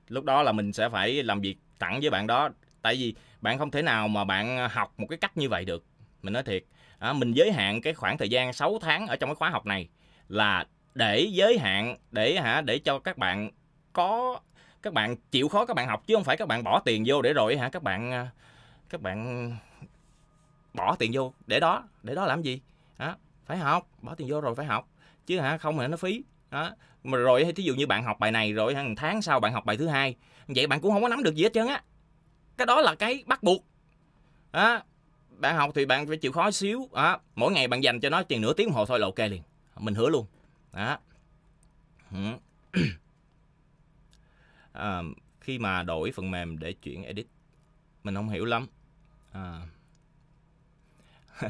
lúc đó là mình sẽ phải làm việc thẳng với bạn đó tại vì bạn không thể nào mà bạn học một cái cách như vậy được mình nói thiệt à, mình giới hạn cái khoảng thời gian 6 tháng ở trong cái khóa học này là để giới hạn để hả để cho các bạn có các bạn chịu khó các bạn học chứ không phải các bạn bỏ tiền vô để rồi hả các bạn à, các bạn bỏ tiền vô để đó để đó làm gì đó, phải học bỏ tiền vô rồi phải học chứ hả không thì nó phí đó mà rồi thí dụ như bạn học bài này rồi hàng tháng sau bạn học bài thứ hai vậy bạn cũng không có nắm được gì hết trơn á cái đó là cái bắt buộc đó bạn học thì bạn phải chịu khó xíu đó. mỗi ngày bạn dành cho nó chừng nửa tiếng đồng hồ thôi là ok liền mình hứa luôn đó à, khi mà đổi phần mềm để chuyển edit mình không hiểu lắm à.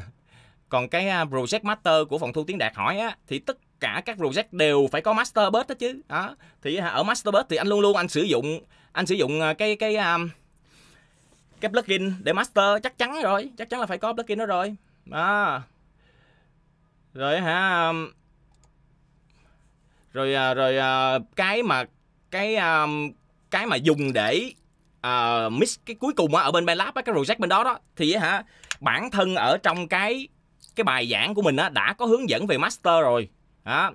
còn cái à, project master của phòng thu tiếng đạt hỏi á thì tất cả các project đều phải có master bus hết chứ đó thì à, ở master bus thì anh luôn luôn anh sử dụng anh sử dụng à, cái cái um, cái plugin để master chắc chắn rồi chắc chắn là phải có plugin đó rồi đó rồi hả rồi rồi, rồi cái mà cái um, cái mà dùng để uh, à, mix cái cuối cùng á ở bên Benlab á cái project bên đó đó thì hả bản thân ở trong cái cái bài giảng của mình á đã có hướng dẫn về master rồi đó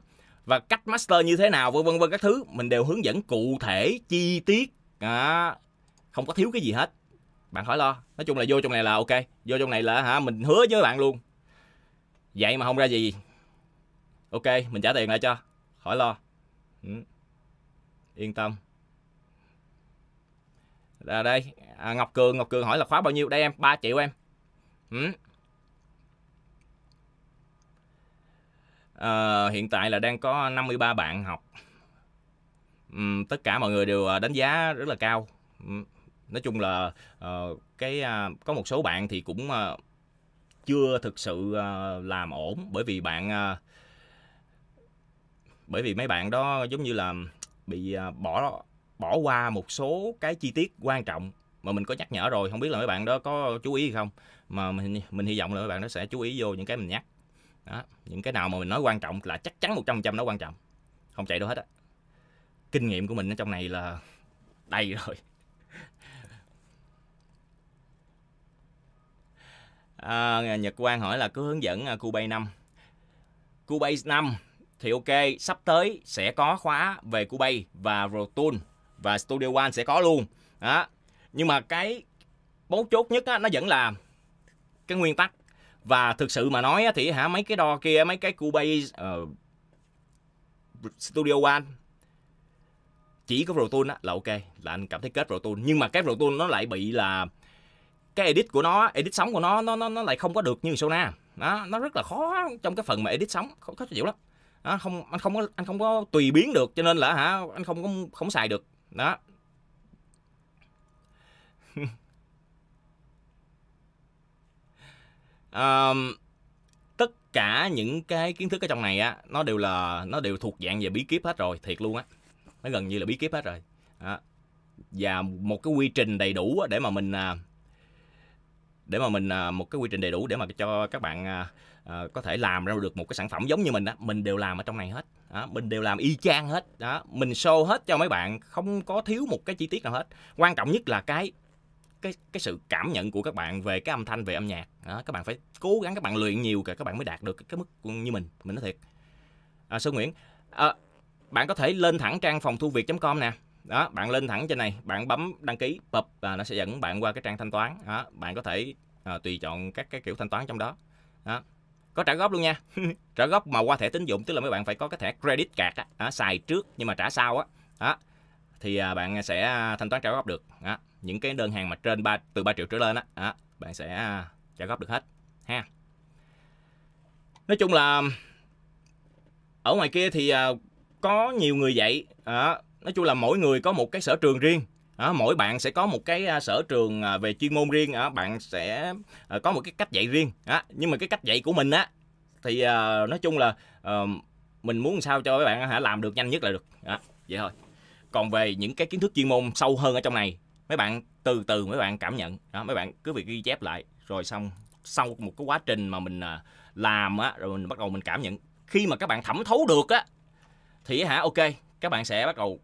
và cách master như thế nào vân vân các thứ mình đều hướng dẫn cụ thể chi tiết à, không có thiếu cái gì hết bạn khỏi lo nói chung là vô trong này là ok vô trong này là hả mình hứa với bạn luôn vậy mà không ra gì ok mình trả tiền lại cho khỏi lo ừ yên tâm à, đây à, Ngọc Cường Ngọc Cường hỏi là khóa bao nhiêu đây em 3 triệu em ừ. à, hiện tại là đang có 53 bạn học ừ, tất cả mọi người đều à, đánh giá rất là cao ừ. nói chung là uh, cái uh, có một số bạn thì cũng uh, chưa thực sự uh, làm ổn bởi vì bạn uh, bởi vì mấy bạn đó giống như là bị à, bỏ bỏ qua một số cái chi tiết quan trọng mà mình có nhắc nhở rồi không biết là mấy bạn đó có chú ý hay không mà mình mình hy vọng là mấy bạn đó sẽ chú ý vô những cái mình nhắc đó những cái nào mà mình nói quan trọng là chắc chắn 100% nó quan trọng không chạy đâu hết á kinh nghiệm của mình ở trong này là đầy rồi à, Nhật Quang hỏi là cứ hướng dẫn à, Cubase 5 Cubase 5 thì ok sắp tới sẽ có khóa về Cubase và Rotool và Studio One sẽ có luôn đó nhưng mà cái bấu chốt nhất á, nó vẫn là cái nguyên tắc và thực sự mà nói á, thì hả mấy cái đo kia mấy cái Cubase uh, ờ, Studio One chỉ có Rotool á, là ok là anh cảm thấy kết Rotool nhưng mà cái Rotool nó lại bị là cái edit của nó edit sóng của nó nó nó, nó lại không có được như Sona đó nó rất là khó trong cái phần mà edit sóng khó, khó chịu lắm đó, không anh không có anh không có tùy biến được cho nên là hả anh không có không xài được đó um, tất cả những cái kiến thức ở trong này á nó đều là nó đều thuộc dạng về bí kíp hết rồi thiệt luôn á nó gần như là bí kíp hết rồi đó. và một cái quy trình đầy đủ để mà mình à, để mà mình à, một cái quy trình đầy đủ để mà cho các bạn à, Ờ, có thể làm ra được một cái sản phẩm giống như mình á, mình đều làm ở trong này hết đó, mình đều làm y chang hết đó mình show hết cho mấy bạn không có thiếu một cái chi tiết nào hết quan trọng nhất là cái cái cái sự cảm nhận của các bạn về cái âm thanh về âm nhạc đó, các bạn phải cố gắng các bạn luyện nhiều kìa, các bạn mới đạt được cái mức như mình mình nói thiệt à, sơn nguyễn à, bạn có thể lên thẳng trang phòng thu việt com nè đó bạn lên thẳng trên này bạn bấm đăng ký bập và nó sẽ dẫn bạn qua cái trang thanh toán đó, bạn có thể à, tùy chọn các cái kiểu thanh toán trong đó đó có trả góp luôn nha trả góp mà qua thẻ tín dụng tức là mấy bạn phải có cái thẻ credit card á, á xài trước nhưng mà trả sau á đó thì à, bạn sẽ à, thanh toán trả góp được á những cái đơn hàng mà trên ba từ 3 triệu trở lên á đó, bạn sẽ à, trả góp được hết ha nói chung là ở ngoài kia thì à, có nhiều người dạy à, nói chung là mỗi người có một cái sở trường riêng À, mỗi bạn sẽ có một cái à, sở trường à, về chuyên môn riêng, à, bạn sẽ à, có một cái cách dạy riêng. À, nhưng mà cái cách dạy của mình á thì à, nói chung là à, mình muốn sao cho các bạn hả làm được nhanh nhất là được. À, vậy thôi. Còn về những cái kiến thức chuyên môn sâu hơn ở trong này, mấy bạn từ từ mấy bạn cảm nhận. Đó, mấy bạn cứ việc ghi chép lại rồi xong sau một cái quá trình mà mình làm á rồi mình bắt đầu mình cảm nhận khi mà các bạn thẩm thấu được á thì hả ok các bạn sẽ bắt đầu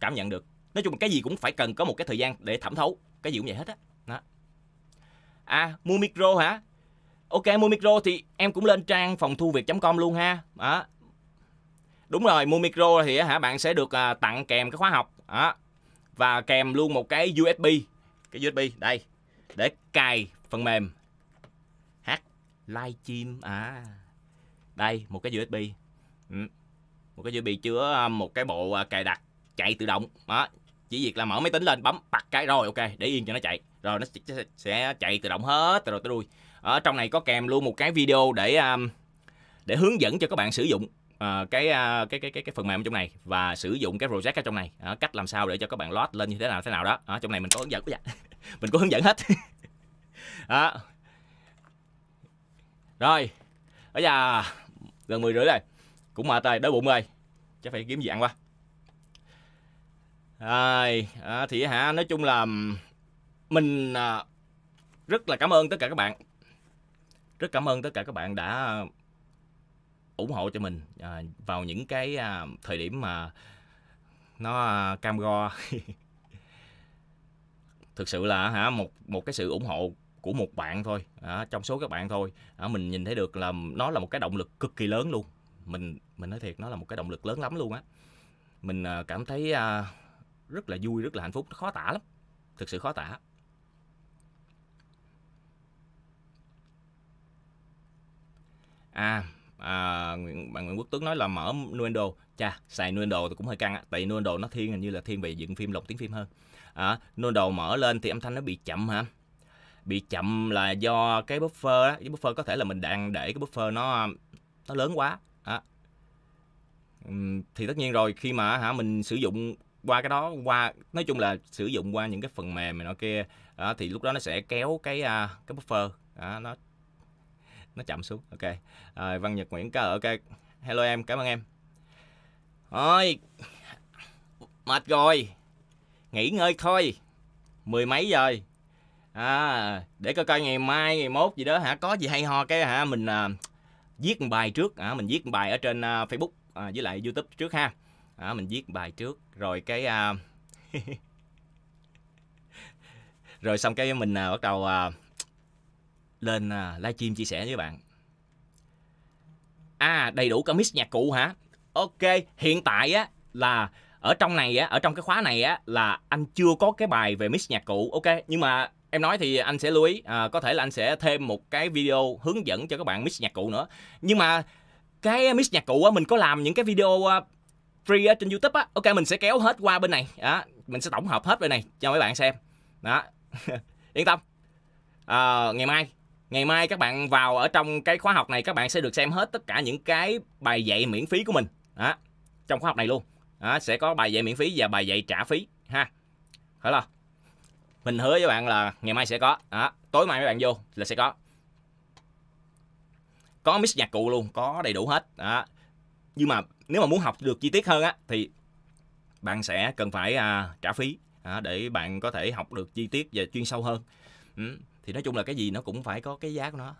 cảm nhận được nói chung cái gì cũng phải cần có một cái thời gian để thẩm thấu cái gì cũng vậy hết á đó. à mua micro hả ok mua micro thì em cũng lên trang phòng thu việt com luôn ha đó. đúng rồi mua micro thì hả bạn sẽ được à, tặng kèm cái khóa học đó. và kèm luôn một cái usb cái usb đây để cài phần mềm hát live stream à đây một cái usb ừ. một cái usb chứa à, một cái bộ à, cài đặt chạy tự động đó chỉ việc là mở máy tính lên bấm bật cái rồi ok để yên cho nó chạy rồi nó sẽ chạy tự động hết từ đầu tới đuôi ở trong này có kèm luôn một cái video để um, để hướng dẫn cho các bạn sử dụng uh, cái, uh, cái cái cái cái phần mềm trong này và sử dụng cái project ở trong này uh, cách làm sao để cho các bạn load lên như thế nào thế nào đó ở uh, trong này mình có hướng dẫn mình có hướng dẫn hết đó. rồi bây giờ gần mười rưỡi rồi cũng mệt rồi đói bụng rồi chắc phải kiếm gì ăn qua à, à, thì hả nói chung là mình à, rất là cảm ơn tất cả các bạn rất cảm ơn tất cả các bạn đã ủng hộ cho mình à, vào những cái à, thời điểm mà nó à, cam go thực sự là hả một một cái sự ủng hộ của một bạn thôi à, trong số các bạn thôi à, mình nhìn thấy được là nó là một cái động lực cực kỳ lớn luôn mình mình nói thiệt nó là một cái động lực lớn lắm luôn á mình à, cảm thấy à, rất là vui rất là hạnh phúc khó tả lắm thực sự khó tả à, à bạn Nguyễn Quốc Tuấn nói là mở Nuendo cha xài Nuendo thì cũng hơi căng á tại Nuendo nó thiên hình như là thiên về dựng phim lồng tiếng phim hơn à, Nuendo mở lên thì âm thanh nó bị chậm hả bị chậm là do cái buffer á cái buffer có thể là mình đang để cái buffer nó nó lớn quá à, thì tất nhiên rồi khi mà hả mình sử dụng qua cái đó qua nói chung là sử dụng qua những cái phần mềm này nó kia đó, thì lúc đó nó sẽ kéo cái uh, cái buffer đó, nó nó chậm xuống ok rồi văn nhật nguyễn cá ở ok hello em cảm ơn em ôi mệt rồi nghỉ ngơi thôi mười mấy giờ à, để coi coi ngày mai ngày mốt gì đó hả có gì hay ho cái hả mình à, viết một bài trước hả à, mình viết một bài ở trên à, facebook à, với lại youtube trước ha à, mình viết bài trước rồi cái uh, rồi xong cái mình uh, bắt đầu uh, lên uh, livestream chia sẻ với bạn à đầy đủ cả nhạc cụ hả ok hiện tại á là ở trong này á ở trong cái khóa này á là anh chưa có cái bài về mix nhạc cụ ok nhưng mà em nói thì anh sẽ lưu ý à, có thể là anh sẽ thêm một cái video hướng dẫn cho các bạn mix nhạc cụ nữa nhưng mà cái mix nhạc cụ á mình có làm những cái video free ở trên youtube á ok mình sẽ kéo hết qua bên này đó mình sẽ tổng hợp hết bên này cho mấy bạn xem đó yên tâm à, ngày mai ngày mai các bạn vào ở trong cái khóa học này các bạn sẽ được xem hết tất cả những cái bài dạy miễn phí của mình đó trong khóa học này luôn đó, sẽ có bài dạy miễn phí và bài dạy trả phí ha phải không mình hứa với bạn là ngày mai sẽ có đó, tối mai mấy bạn vô là sẽ có có mix nhạc cụ luôn có đầy đủ hết đó. nhưng mà nếu mà muốn học được chi tiết hơn á thì bạn sẽ cần phải à, trả phí à, để bạn có thể học được chi tiết và chuyên sâu hơn ừ. thì nói chung là cái gì nó cũng phải có cái giá của nó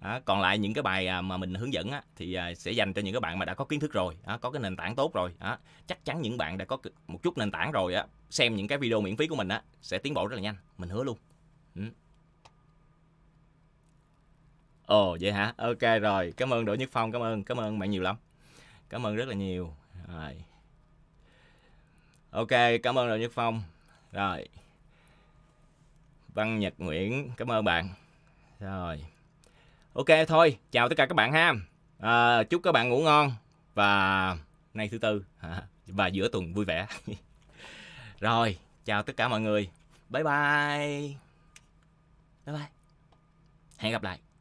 À, còn lại những cái bài à, mà mình hướng dẫn á, thì à, sẽ dành cho những cái bạn mà đã có kiến thức rồi, à, có cái nền tảng tốt rồi. À, chắc chắn những bạn đã có một chút nền tảng rồi, á, xem những cái video miễn phí của mình á, sẽ tiến bộ rất là nhanh. Mình hứa luôn. Ừ ồ vậy hả ok rồi cảm ơn đỗ nhất phong cảm ơn cảm ơn bạn nhiều lắm cảm ơn rất là nhiều rồi ok cảm ơn đỗ nhất phong rồi văn nhật nguyễn cảm ơn bạn rồi ok thôi chào tất cả các bạn ha à, chúc các bạn ngủ ngon và nay thứ tư và giữa tuần vui vẻ rồi chào tất cả mọi người bye bye bye bye hẹn gặp lại